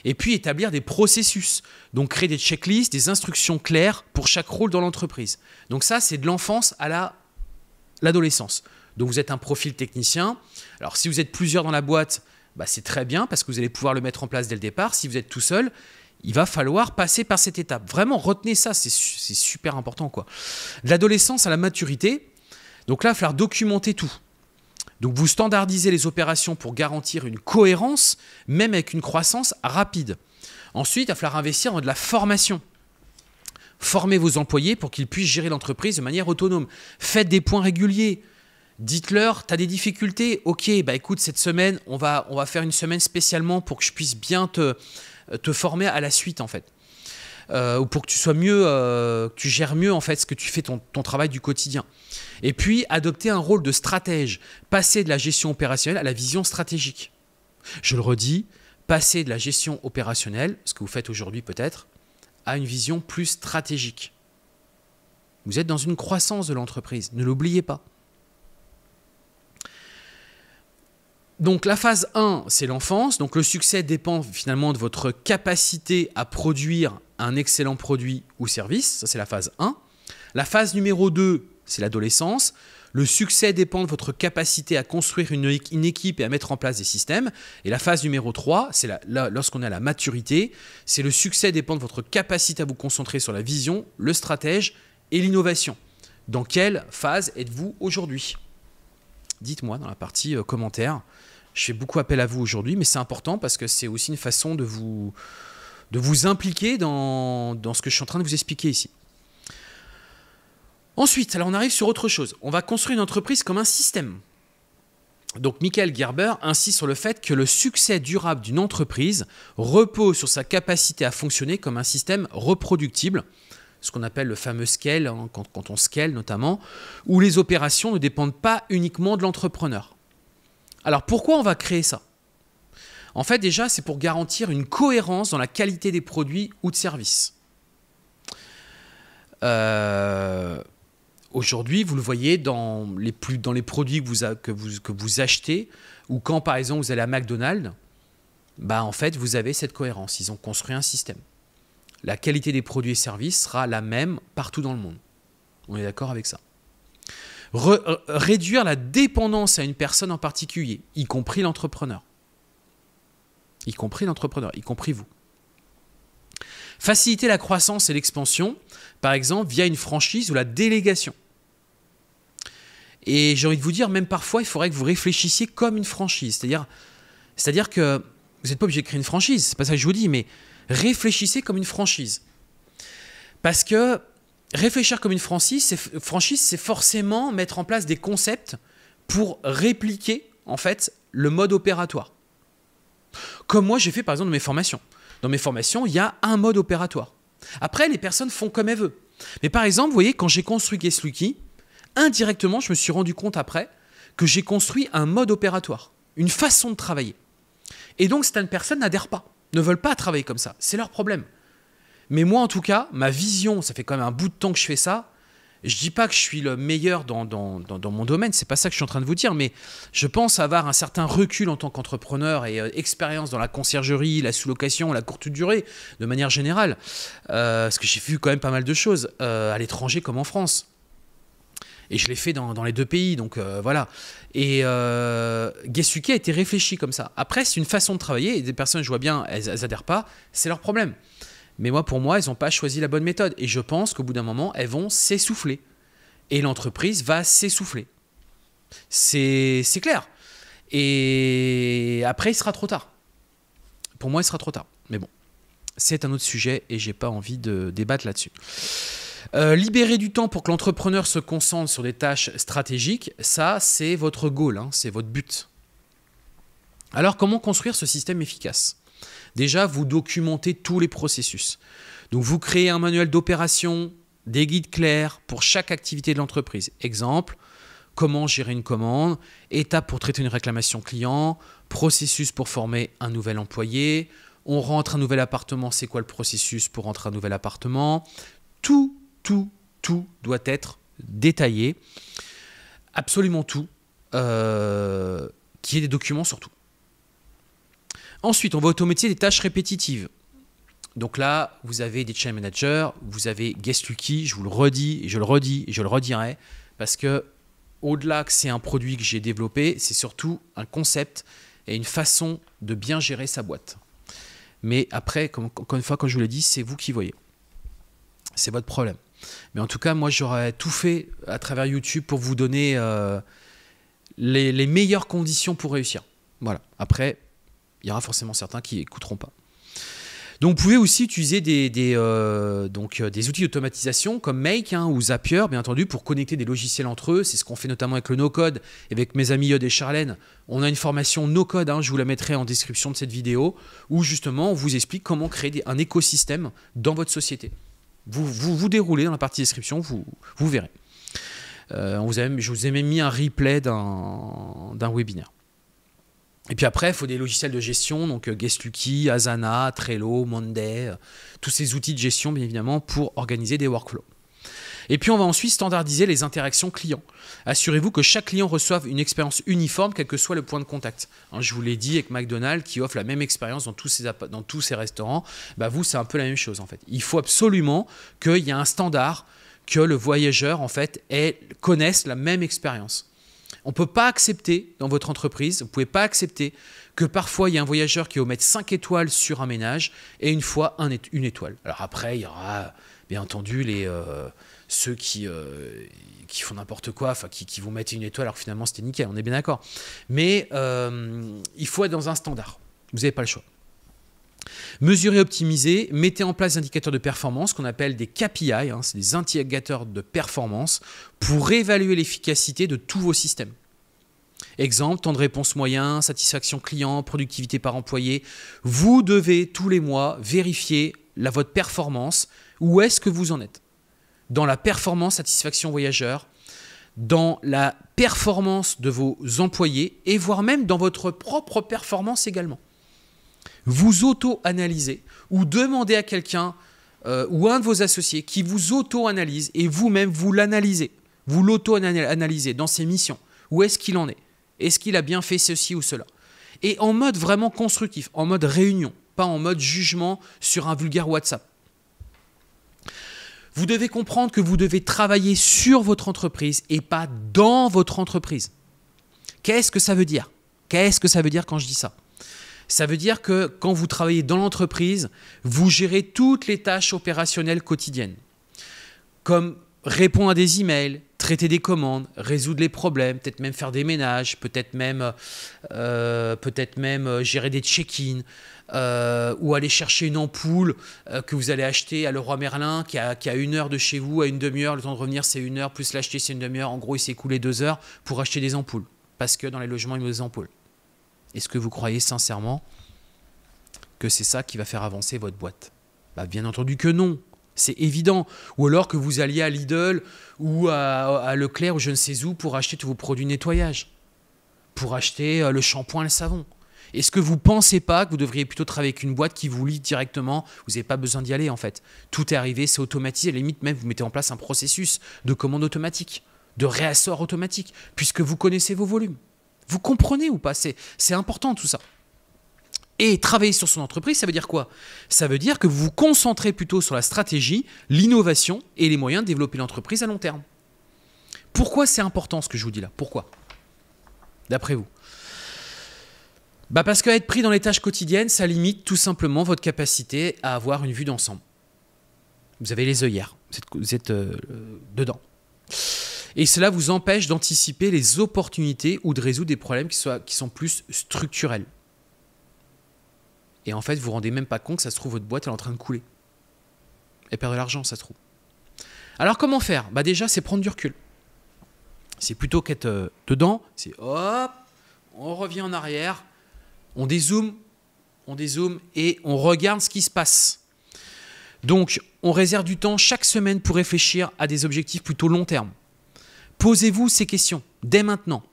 S1: Et puis établir des processus, donc créer des checklists, des instructions claires pour chaque rôle dans l'entreprise. Donc ça, c'est de l'enfance à l'adolescence. donc vous êtes un profil technicien. Alors si vous êtes plusieurs dans la boîte, bah, c'est très bien parce que vous allez pouvoir le mettre en place dès le départ. Si vous êtes tout seul, il va falloir passer par cette étape. Vraiment, retenez ça, c'est super important. quoi. De l'adolescence à la maturité, donc là, il va falloir documenter tout. Donc vous standardisez les opérations pour garantir une cohérence, même avec une croissance rapide. Ensuite, il va falloir investir dans de la formation. Formez vos employés pour qu'ils puissent gérer l'entreprise de manière autonome. Faites des points réguliers. Dites-leur, tu as des difficultés Ok, bah écoute, cette semaine, on va, on va faire une semaine spécialement pour que je puisse bien te, te former à la suite, en fait. Euh, ou pour que tu sois mieux, euh, que tu gères mieux en fait ce que tu fais, ton, travail du quotidien. Et puis, adopter un rôle de stratège, passer de la gestion opérationnelle à la vision stratégique. Je le redis, passer de la gestion opérationnelle, ce que vous faites aujourd'hui peut-être, à une vision plus stratégique. Vous êtes dans une croissance de l'entreprise, ne l'oubliez pas. Donc la phase 1, c'est l'enfance. Donc le succès dépend finalement de votre capacité à produire un excellent produit ou service, ça c'est la phase 1. La phase numéro 2, c'est l'adolescence. Le succès dépend de votre capacité à construire une, équipe et à mettre en place des systèmes. Et la phase numéro 3, c'est lorsqu'on à la maturité, c'est le succès dépend de votre capacité à vous concentrer sur la vision, le stratège et l'innovation. Dans quelle phase êtes-vous aujourd'hui Dites-moi dans la partie commentaires. Euh, commentaire. Je fais beaucoup appel à vous aujourd'hui, mais c'est important parce que c'est aussi une façon de vous, de vous impliquer dans, ce que je suis en train de vous expliquer ici. Ensuite, alors on arrive sur autre chose. On va construire une entreprise comme un système. Donc Michael Gerber insiste sur le fait que le succès durable d'une entreprise repose sur sa capacité à fonctionner comme un système reproductible, ce qu'on appelle le fameux scale, hein, quand, quand, on scale notamment, où les opérations ne dépendent pas uniquement de l'entrepreneur. Alors pourquoi on va créer ça en fait, déjà, c'est pour garantir une cohérence dans la qualité des produits ou de services. Euh, aujourd'hui, vous le voyez dans les, produits que vous, achetez, ou quand par exemple vous allez à McDonald's, bah, en fait, vous avez cette cohérence. Ils ont construit un système. La qualité des produits et services sera la même partout dans le monde. On est d'accord avec ça. Euh, réduire la dépendance à une personne en particulier, y compris l'entrepreneur y compris l'entrepreneur, y compris vous. Faciliter la croissance et l'expansion, par exemple via une franchise ou la délégation. Et j'ai envie de vous dire, même parfois, il faudrait que vous réfléchissiez comme une franchise. C'est-à-dire, c'est-à-dire que vous n'êtes pas obligé de créer une franchise, c'est pas ça que je vous dis, mais réfléchissez comme une franchise. Parce que réfléchir comme une franchise, franchise, c'est forcément mettre en place des concepts pour répliquer en fait le mode opératoire. Comme moi, j'ai fait par exemple dans mes formations. Dans mes formations, il y a un mode opératoire. Après, les personnes font comme elles veulent. Mais par exemple, vous voyez, quand j'ai construit Guess indirectement, je me suis rendu compte après que j'ai construit un mode opératoire, une façon de travailler. Et donc, certaines personnes n'adhèrent pas, ne veulent pas travailler comme ça. C'est leur problème. Mais moi, en tout cas, ma vision, ça fait quand même un bout de temps que je fais ça, je dis pas que je suis le meilleur dans, mon domaine, c'est pas ça que je suis en train de vous dire, mais je pense avoir un certain recul en tant qu'entrepreneur et euh, expérience dans la conciergerie, la sous-location, la courte durée, de manière générale, euh, parce que j'ai vu quand même pas mal de choses, euh, à l'étranger comme en France. Et je l'ai fait dans, les deux pays, donc voilà. Et Gesuke a été réfléchi comme ça. Après, c'est une façon de travailler, et des personnes, je vois bien, elles, n'adhèrent pas, c'est leur problème. Mais moi, pour moi, ils n'ont pas choisi la bonne méthode. Et je pense qu'au bout d'un moment, elles vont s'essouffler. Et l'entreprise va s'essouffler. C'est clair. Et après, il sera trop tard. Pour moi, il sera trop tard. Mais bon, c'est un autre sujet et je n'ai pas envie de débattre là-dessus. Euh, libérer du temps pour que l'entrepreneur se concentre sur des tâches stratégiques, ça, c'est votre goal, hein, c'est votre but. Alors, comment construire ce système efficace Déjà, vous documentez tous les processus. Donc, vous créez un manuel d'opération, des guides clairs pour chaque activité de l'entreprise. Exemple, comment gérer une commande, Étape pour traiter une réclamation client, processus pour former un nouvel employé, on rentre un nouvel appartement, c'est quoi le processus pour rentrer un nouvel appartement. Tout, tout, tout doit être détaillé. Absolument tout. Euh, qui est des documents surtout. Ensuite, on va automatiser des tâches répétitives. Donc là, vous avez des chain managers, vous avez Guest Lucky, je vous le redis, et je le redis, et je le redirai, parce que au-delà que c'est un produit que j'ai développé, c'est surtout un concept et une façon de bien gérer sa boîte. Mais après, comme, encore une fois, comme je vous l'ai dit, c'est vous qui voyez. C'est votre problème. Mais en tout cas, moi, j'aurais tout fait à travers YouTube pour vous donner euh, les meilleures conditions pour réussir. Voilà. Après, il y aura forcément certains qui n'écouteront pas. Donc vous pouvez aussi utiliser des, euh, donc, euh, des outils d'automatisation comme Make hein, ou Zapier, bien entendu, pour connecter des logiciels entre eux. C'est ce qu'on fait notamment avec le no-code, avec mes amis Yod et Charlène. On a une formation no-code, hein, je vous la mettrai en description de cette vidéo, où justement on vous explique comment créer un écosystème dans votre société. Vous, vous, déroulez dans la partie description, vous, vous verrez. Euh, je vous ai même mis un replay d'un webinaire. Et puis après, il faut des logiciels de gestion, donc euh, Guestlucky, Asana, Trello, Monday, euh, tous ces outils de gestion, bien évidemment, pour organiser des workflows. Et puis on va ensuite standardiser les interactions clients. Assurez-vous que chaque client reçoive une expérience uniforme, quel que soit le point de contact. Hein, je vous l'ai dit avec McDonald's qui offre la même expérience dans tous ses, restaurants. Bah, vous, c'est un peu la même chose en fait. Il faut absolument qu'il y ait un standard, que le voyageur en fait connaisse la même expérience. On ne peut pas accepter dans votre entreprise, vous ne pouvez pas accepter que parfois il y a un voyageur qui va mettre 5 étoiles sur un ménage et une fois une étoile. Alors après, il y aura bien entendu les, euh, ceux euh, qui, font n'importe quoi, qui, vont mettre une étoile alors finalement c'était nickel, on est bien d'accord. Mais euh, il faut être dans un standard, vous n'avez pas le choix. Mesurer, optimiser, mettez en place des indicateurs de performance qu'on appelle des KPI, hein, c'est des indicateurs de performance pour évaluer l'efficacité de tous vos systèmes. Exemple, temps de réponse moyen, satisfaction client, productivité par employé. Vous devez tous les mois vérifier la, votre performance, où est-ce que vous en êtes. Dans la performance satisfaction voyageur, dans la performance de vos employés et voire même dans votre propre performance également vous auto-analysez ou demandez à quelqu'un euh, ou un de vos associés qui vous auto-analyse et vous-même vous l'analysez, vous l'auto-analysez dans ses missions. Où est-ce qu'il en est Est-ce qu'il a bien fait ceci ou cela Et en mode vraiment constructif, en mode réunion, pas en mode jugement sur un vulgaire WhatsApp. Vous devez comprendre que vous devez travailler sur votre entreprise et pas dans votre entreprise. Qu'est-ce que ça veut dire Qu'est-ce que ça veut dire quand je dis ça ça veut dire que quand vous travaillez dans l'entreprise, vous gérez toutes les tâches opérationnelles quotidiennes, comme répondre à des emails, traiter des commandes, résoudre les problèmes, peut-être même faire des ménages, peut-être même, euh, peut-être même euh, gérer des check-in, euh, ou aller chercher une ampoule que vous allez acheter à Leroy Merlin, qui a, qui une heure de chez vous, à une demi-heure, le temps de revenir c'est une heure, plus l'acheter c'est une demi-heure, en gros il s'est écoulé deux heures pour acheter des ampoules, parce que dans les logements il y a des ampoules. Est-ce que vous croyez sincèrement que c'est ça qui va faire avancer votre boîte bah, Bien entendu que non. C'est évident. Ou alors que vous alliez à Lidl ou à, Leclerc ou je ne sais où pour acheter tous vos produits de nettoyage, pour acheter euh, le shampoing, le savon. Est-ce que vous ne pensez pas que vous devriez plutôt travailler avec une boîte qui vous lit directement Vous n'avez pas besoin d'y aller en fait. Tout est arrivé, c'est automatisé. À limite, même vous mettez en place un processus de commande automatique, de réassort automatique, puisque vous connaissez vos volumes. Vous comprenez ou pas C'est important tout ça. Et travailler sur son entreprise, ça veut dire quoi Ça veut dire que vous vous concentrez plutôt sur la stratégie, l'innovation et les moyens de développer l'entreprise à long terme. Pourquoi c'est important ce que je vous dis là Pourquoi D'après vous bah Parce qu'être pris dans les tâches quotidiennes, ça limite tout simplement votre capacité à avoir une vue d'ensemble. Vous avez les œillères, vous êtes, euh, dedans et cela vous empêche d'anticiper les opportunités ou de résoudre des problèmes qui, soient, qui sont plus structurels. Et en fait, vous ne vous rendez même pas compte que ça se trouve, votre boîte est en train de couler. Elle perd de l'argent, ça se trouve. Alors comment faire bah Déjà, c'est prendre du recul. C'est plutôt qu'être euh, dedans, c'est hop, on revient en arrière, on dézoome, on dézoome et on regarde ce qui se passe. Donc, on réserve du temps chaque semaine pour réfléchir à des objectifs plutôt long terme. Posez-vous ces questions dès maintenant.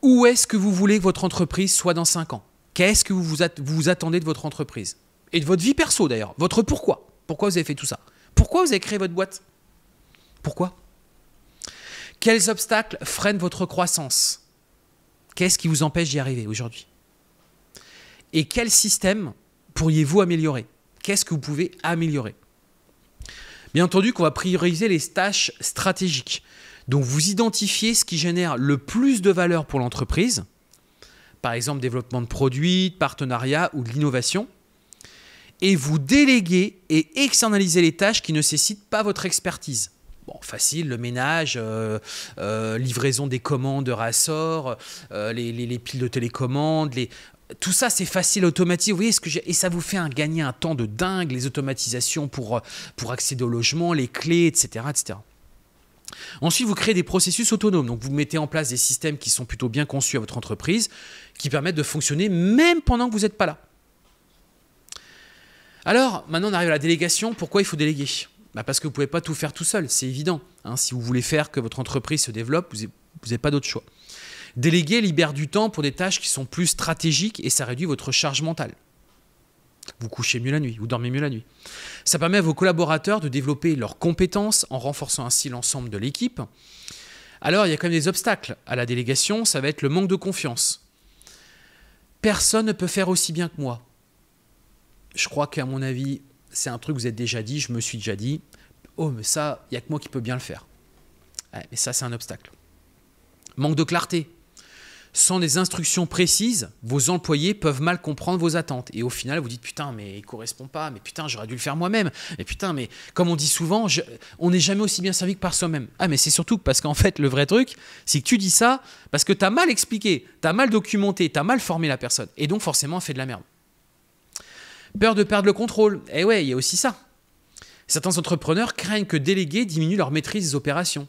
S1: Où est-ce que vous voulez que votre entreprise soit dans 5 ans Qu'est-ce que vous vous, attendez de votre entreprise Et de votre vie perso d'ailleurs. Votre pourquoi Pourquoi vous avez fait tout ça Pourquoi vous avez créé votre boîte Pourquoi Quels obstacles freinent votre croissance Qu'est-ce qui vous empêche d'y arriver aujourd'hui Et quel système pourriez-vous améliorer Qu'est-ce que vous pouvez améliorer Bien entendu qu'on va prioriser les tâches stratégiques. Donc vous identifiez ce qui génère le plus de valeur pour l'entreprise, par exemple développement de produits, de partenariat ou de l'innovation, et vous déléguez et externalisez les tâches qui ne nécessitent pas votre expertise. Bon, facile, le ménage, euh, euh, livraison des commandes rassort, euh, les, piles de télécommande, tout ça c'est facile, automatique. Vous voyez ce que j'ai... Et ça vous fait un, gagner un temps de dingue, les automatisations pour, pour accéder au logement, les clés, etc. etc. Ensuite, vous créez des processus autonomes. Donc, vous mettez en place des systèmes qui sont plutôt bien conçus à votre entreprise, qui permettent de fonctionner même pendant que vous n'êtes pas là. Alors, maintenant, on arrive à la délégation. Pourquoi il faut déléguer bah, Parce que vous ne pouvez pas tout faire tout seul, c'est évident. Hein. si vous voulez faire que votre entreprise se développe, vous n'avez pas d'autre choix. Déléguer libère du temps pour des tâches qui sont plus stratégiques et ça réduit votre charge mentale. Vous couchez mieux la nuit, vous dormez mieux la nuit. Ça permet à vos collaborateurs de développer leurs compétences en renforçant ainsi l'ensemble de l'équipe. Alors, il y a quand même des obstacles à la délégation, ça va être le manque de confiance. Personne ne peut faire aussi bien que moi. Je crois qu'à mon avis, c'est un truc que vous êtes déjà dit, je me suis déjà dit, oh mais ça, il n'y a que moi qui peux bien le faire. mais ça, c'est un obstacle. Manque de clarté, sans des instructions précises, vos employés peuvent mal comprendre vos attentes. Et au final, vous dites putain, mais il correspond pas, mais putain, j'aurais dû le faire moi-même. Mais putain, mais comme on dit souvent, on n'est jamais aussi bien servi que par soi-même. Ah, mais c'est surtout parce qu'en fait, le vrai truc, c'est que tu dis ça parce que tu as mal expliqué, tu as mal documenté, tu as mal formé la personne. Et donc, forcément, fait de la merde. Peur de perdre le contrôle. Eh ouais, il y a aussi ça. Certains entrepreneurs craignent que délégués diminuent leur maîtrise des opérations.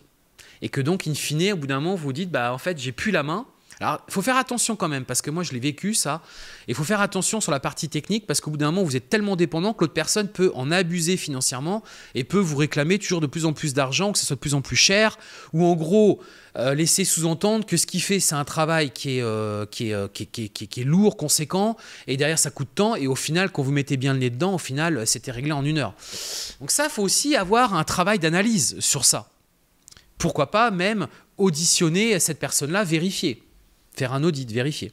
S1: Et que donc, in fine, au bout d'un moment, vous dites, bah en fait, j'ai plus la main alors, il faut faire attention quand même, parce que moi, je l'ai vécu, ça. Il faut faire attention sur la partie technique, parce qu'au bout d'un moment, vous êtes tellement dépendant que l'autre personne peut en abuser financièrement et peut vous réclamer toujours de plus en plus d'argent, que ce soit de plus en plus cher, ou en gros, euh, laisser sous-entendre que ce qu'il fait, c'est un travail qui est, qui, qui, lourd, conséquent, et derrière, ça coûte tant temps, et au final, quand vous mettez bien le nez dedans, au final, euh, c'était réglé en une heure. Donc ça, il faut aussi avoir un travail d'analyse sur ça. Pourquoi pas même auditionner cette personne-là, vérifier faire un audit, vérifier.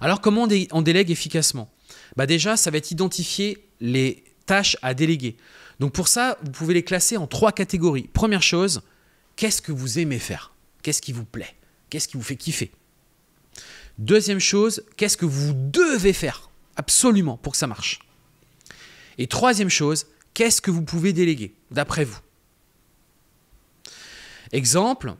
S1: Alors comment on, délègue efficacement bah Déjà, ça va être identifier les tâches à déléguer. Donc pour ça, vous pouvez les classer en trois catégories. Première chose, qu'est-ce que vous aimez faire Qu'est-ce qui vous plaît Qu'est-ce qui vous fait kiffer Deuxième chose, qu'est-ce que vous devez faire absolument pour que ça marche Et troisième chose, qu'est-ce que vous pouvez déléguer d'après vous Exemple,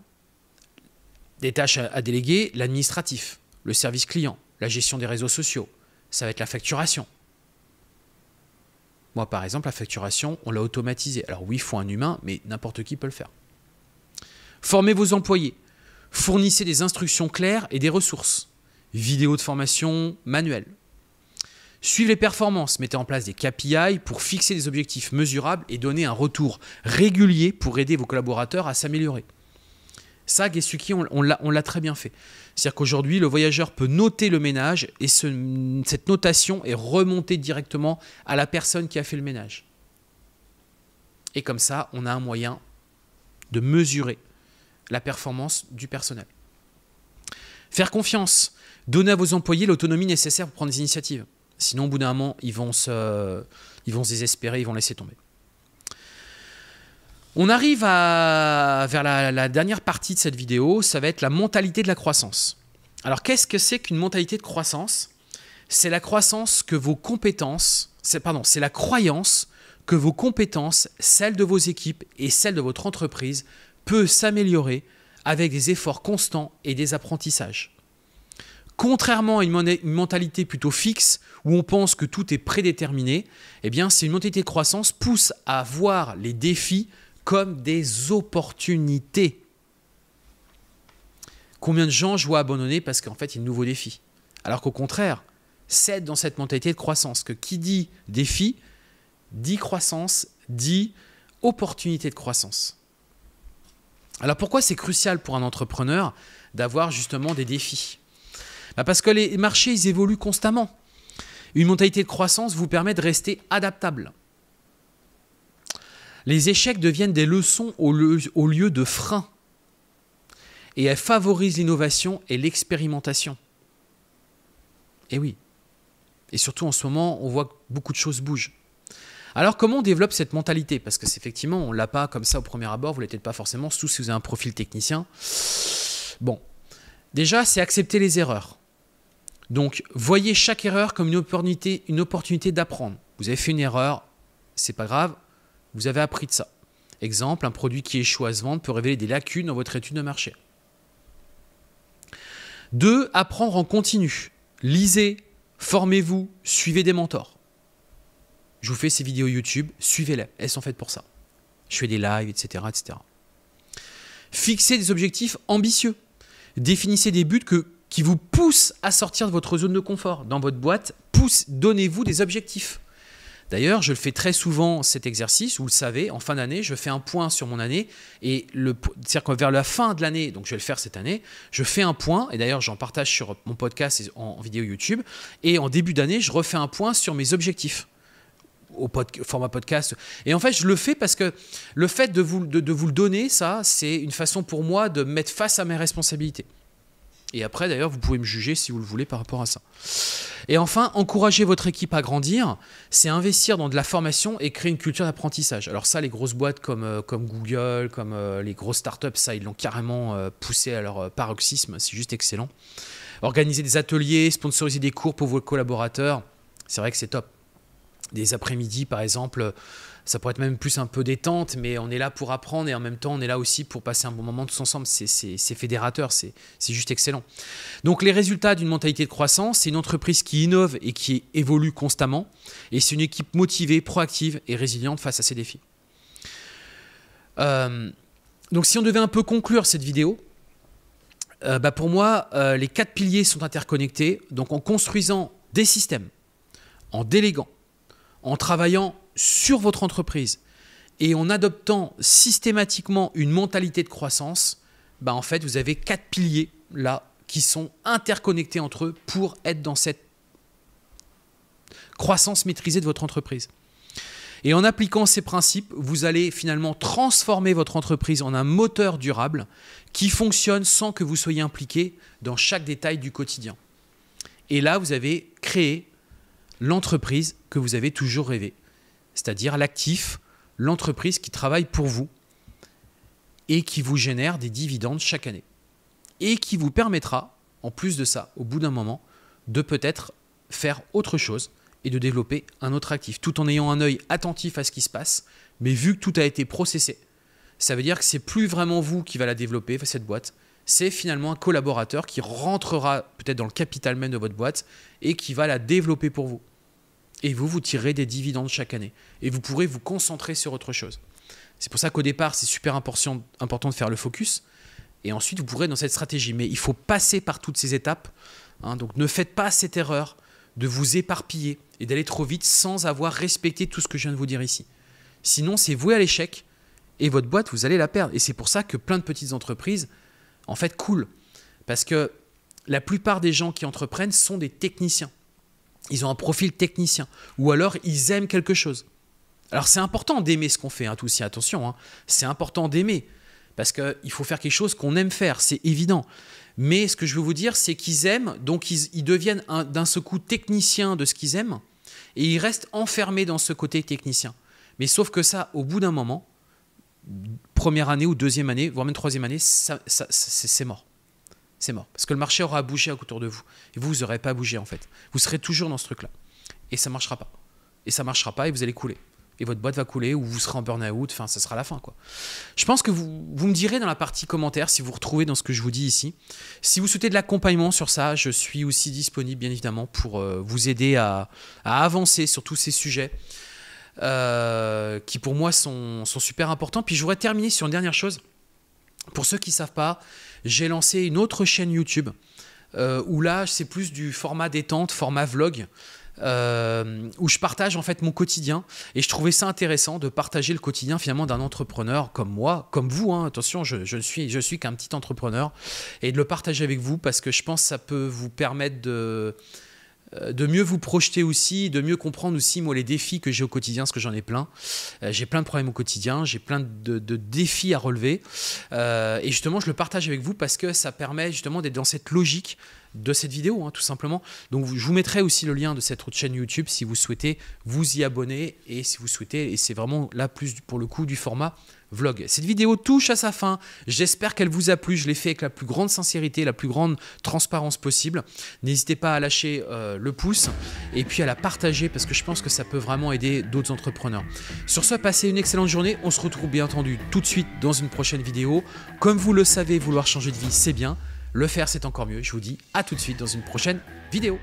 S1: des tâches à déléguer, l'administratif, le service client, la gestion des réseaux sociaux, ça va être la facturation. Moi, par exemple, la facturation, on l'a automatisée. Alors oui, il faut un humain, mais n'importe qui peut le faire. Formez vos employés. Fournissez des instructions claires et des ressources. Vidéos de formation manuelle. Suivez les performances. Mettez en place des KPI pour fixer des objectifs mesurables et donner un retour régulier pour aider vos collaborateurs à s'améliorer. Ça, Gesuki, on, on l'a très bien fait. C'est-à-dire qu'aujourd'hui, le voyageur peut noter le ménage et cette notation est remontée directement à la personne qui a fait le ménage. Et comme ça, on a un moyen de mesurer la performance du personnel. Faire confiance. Donner à vos employés l'autonomie nécessaire pour prendre des initiatives. Sinon, au bout d'un moment, ils vont, se, ils vont se désespérer, ils vont laisser tomber. On arrive à, vers la, dernière partie de cette vidéo, ça va être la mentalité de la croissance. Alors qu'est-ce que c'est qu'une mentalité de croissance C'est la croissance que vos compétences, c'est, pardon, c'est la croyance que vos compétences, celles de vos équipes et celles de votre entreprise, peut s'améliorer avec des efforts constants et des apprentissages. Contrairement à une, mentalité plutôt fixe où on pense que tout est prédéterminé, eh bien, c'est une mentalité de croissance pousse à voir les défis comme des opportunités. Combien de gens je vois abandonner parce qu'en fait, il y a de nouveaux défis Alors qu'au contraire, c'est dans cette mentalité de croissance que qui dit défi, dit croissance, dit opportunité de croissance. Alors pourquoi c'est crucial pour un entrepreneur d'avoir justement des défis bah Parce que les marchés, ils évoluent constamment. Une mentalité de croissance vous permet de rester adaptable. Les échecs deviennent des leçons au lieu, de freins. Et elles favorisent l'innovation et l'expérimentation. Et eh oui. Et surtout en ce moment, on voit que beaucoup de choses bougent. Alors comment on développe cette mentalité Parce que effectivement, on l'a pas comme ça au premier abord, vous ne pas forcément, surtout si vous avez un profil technicien. Bon, déjà, c'est accepter les erreurs. Donc, voyez chaque erreur comme une opportunité, une opportunité d'apprendre. Vous avez fait une erreur, c'est pas grave, vous avez appris de ça. Exemple, un produit qui échoue à se vendre peut révéler des lacunes dans votre étude de marché. 2. Apprendre en continu. Lisez, formez-vous, suivez des mentors. Je vous fais ces vidéos YouTube, suivez-les, elles sont faites pour ça. Je fais des lives, etc. etc. Fixez des objectifs ambitieux. Définissez des buts que, qui vous poussent à sortir de votre zone de confort. Dans votre boîte, donnez-vous des objectifs. D'ailleurs, je le fais très souvent cet exercice, vous le savez, en fin d'année, je fais un point sur mon année et le c'est-à-dire vers la fin de l'année, donc je vais le faire cette année, je fais un point et d'ailleurs, j'en partage sur mon podcast et en vidéo YouTube et en début d'année, je refais un point sur mes objectifs au format podcast. Et en fait, je le fais parce que le fait de vous, de, vous le donner, ça, c'est une façon pour moi de mettre face à mes responsabilités. Et après, d'ailleurs, vous pouvez me juger si vous le voulez par rapport à ça. Et enfin, encourager votre équipe à grandir, c'est investir dans de la formation et créer une culture d'apprentissage. Alors ça, les grosses boîtes comme, euh, comme Google, comme euh, les grosses startups, ça, ils l'ont carrément euh, poussé à leur paroxysme. C'est juste excellent. Organiser des ateliers, sponsoriser des cours pour vos collaborateurs, c'est vrai que c'est top. Des après-midi, par exemple ça pourrait être même plus un peu détente, mais on est là pour apprendre et en même temps on est là aussi pour passer un bon moment tous ensemble. C'est fédérateur, c'est juste excellent. Donc les résultats d'une mentalité de croissance, c'est une entreprise qui innove et qui évolue constamment, et c'est une équipe motivée, proactive et résiliente face à ces défis. Euh, donc si on devait un peu conclure cette vidéo, euh, bah, pour moi, euh, les quatre piliers sont interconnectés. Donc en construisant des systèmes, en déléguant, en travaillant sur votre entreprise et en adoptant systématiquement une mentalité de croissance, bah en fait, vous avez quatre piliers là qui sont interconnectés entre eux pour être dans cette croissance maîtrisée de votre entreprise. Et en appliquant ces principes, vous allez finalement transformer votre entreprise en un moteur durable qui fonctionne sans que vous soyez impliqué dans chaque détail du quotidien. Et là, vous avez créé l'entreprise que vous avez toujours rêvé c'est-à-dire l'actif, l'entreprise qui travaille pour vous et qui vous génère des dividendes chaque année. Et qui vous permettra, en plus de ça, au bout d'un moment, de peut-être faire autre chose et de développer un autre actif, tout en ayant un œil attentif à ce qui se passe. Mais vu que tout a été processé, ça veut dire que c'est plus vraiment vous qui va la développer, cette boîte. C'est finalement un collaborateur qui rentrera peut-être dans le capital même de votre boîte et qui va la développer pour vous et vous, vous tirez des dividendes chaque année. Et vous pourrez vous concentrer sur autre chose. C'est pour ça qu'au départ, c'est super important, de faire le focus. Et ensuite, vous pourrez dans cette stratégie. Mais il faut passer par toutes ces étapes. Hein. donc ne faites pas cette erreur de vous éparpiller et d'aller trop vite sans avoir respecté tout ce que je viens de vous dire ici. Sinon, c'est voué à l'échec et votre boîte, vous allez la perdre. Et c'est pour ça que plein de petites entreprises, en fait, coulent. Parce que la plupart des gens qui entreprennent sont des techniciens ils ont un profil technicien, ou alors ils aiment quelque chose. Alors c'est important d'aimer ce qu'on fait, hein, attention, hein. c'est important d'aimer, parce qu'il faut faire quelque chose qu'on aime faire, c'est évident. Mais ce que je veux vous dire, c'est qu'ils aiment, donc ils, deviennent d'un seul coup de ce qu'ils aiment, et ils restent enfermés dans ce côté technicien. Mais sauf que ça, au bout d'un moment, première année ou deuxième année, voire même troisième année, c'est mort c'est mort. Parce que le marché aura bougé autour de vous. Et vous, vous n'aurez pas bougé en fait. Vous serez toujours dans ce truc-là. Et ça ne marchera pas. Et ça ne marchera pas et vous allez couler. Et votre boîte va couler ou vous serez en burn-out. Enfin, ça sera la fin quoi. Je pense que vous, vous me direz dans la partie commentaire si vous, retrouvez dans ce que je vous dis ici. Si vous souhaitez de l'accompagnement sur ça, je suis aussi disponible bien évidemment pour euh, vous aider à, avancer sur tous ces sujets. Euh, qui pour moi sont, sont, super importants. Puis je voudrais terminer sur une dernière chose. Pour ceux qui ne savent pas, j'ai lancé une autre chaîne YouTube euh, où là, c'est plus du format détente, format vlog. Euh, où je partage en fait mon quotidien et je trouvais ça intéressant de partager le quotidien finalement d'un entrepreneur comme moi, comme vous. Hein. attention, je, ne suis je suis qu'un petit entrepreneur et de le partager avec vous parce que je pense que ça peut vous permettre de euh, de mieux vous projeter aussi, de mieux comprendre aussi moi les défis que j'ai au quotidien, parce que j'en ai plein. Euh, j'ai plein de problèmes au quotidien, j'ai plein de, défis à relever. Euh, et justement, je le partage avec vous parce que ça permet justement d'être dans cette logique de cette vidéo, hein, tout simplement. Donc je vous mettrai aussi le lien de cette chaîne YouTube si vous souhaitez vous y abonner et si vous souhaitez, et c'est vraiment là plus pour le coup du format vlog. Cette vidéo touche à sa fin. J'espère qu'elle vous a plu. Je l'ai fait avec la plus grande sincérité, la plus grande transparence possible. N'hésitez pas à lâcher euh, le pouce et puis à la partager parce que je pense que ça peut vraiment aider d'autres entrepreneurs. Sur ce, passez une excellente journée. On se retrouve bien entendu tout de suite dans une prochaine vidéo. Comme vous le savez, vouloir changer de vie, c'est bien. Le faire, c'est encore mieux. Je vous dis à tout de suite dans une prochaine vidéo.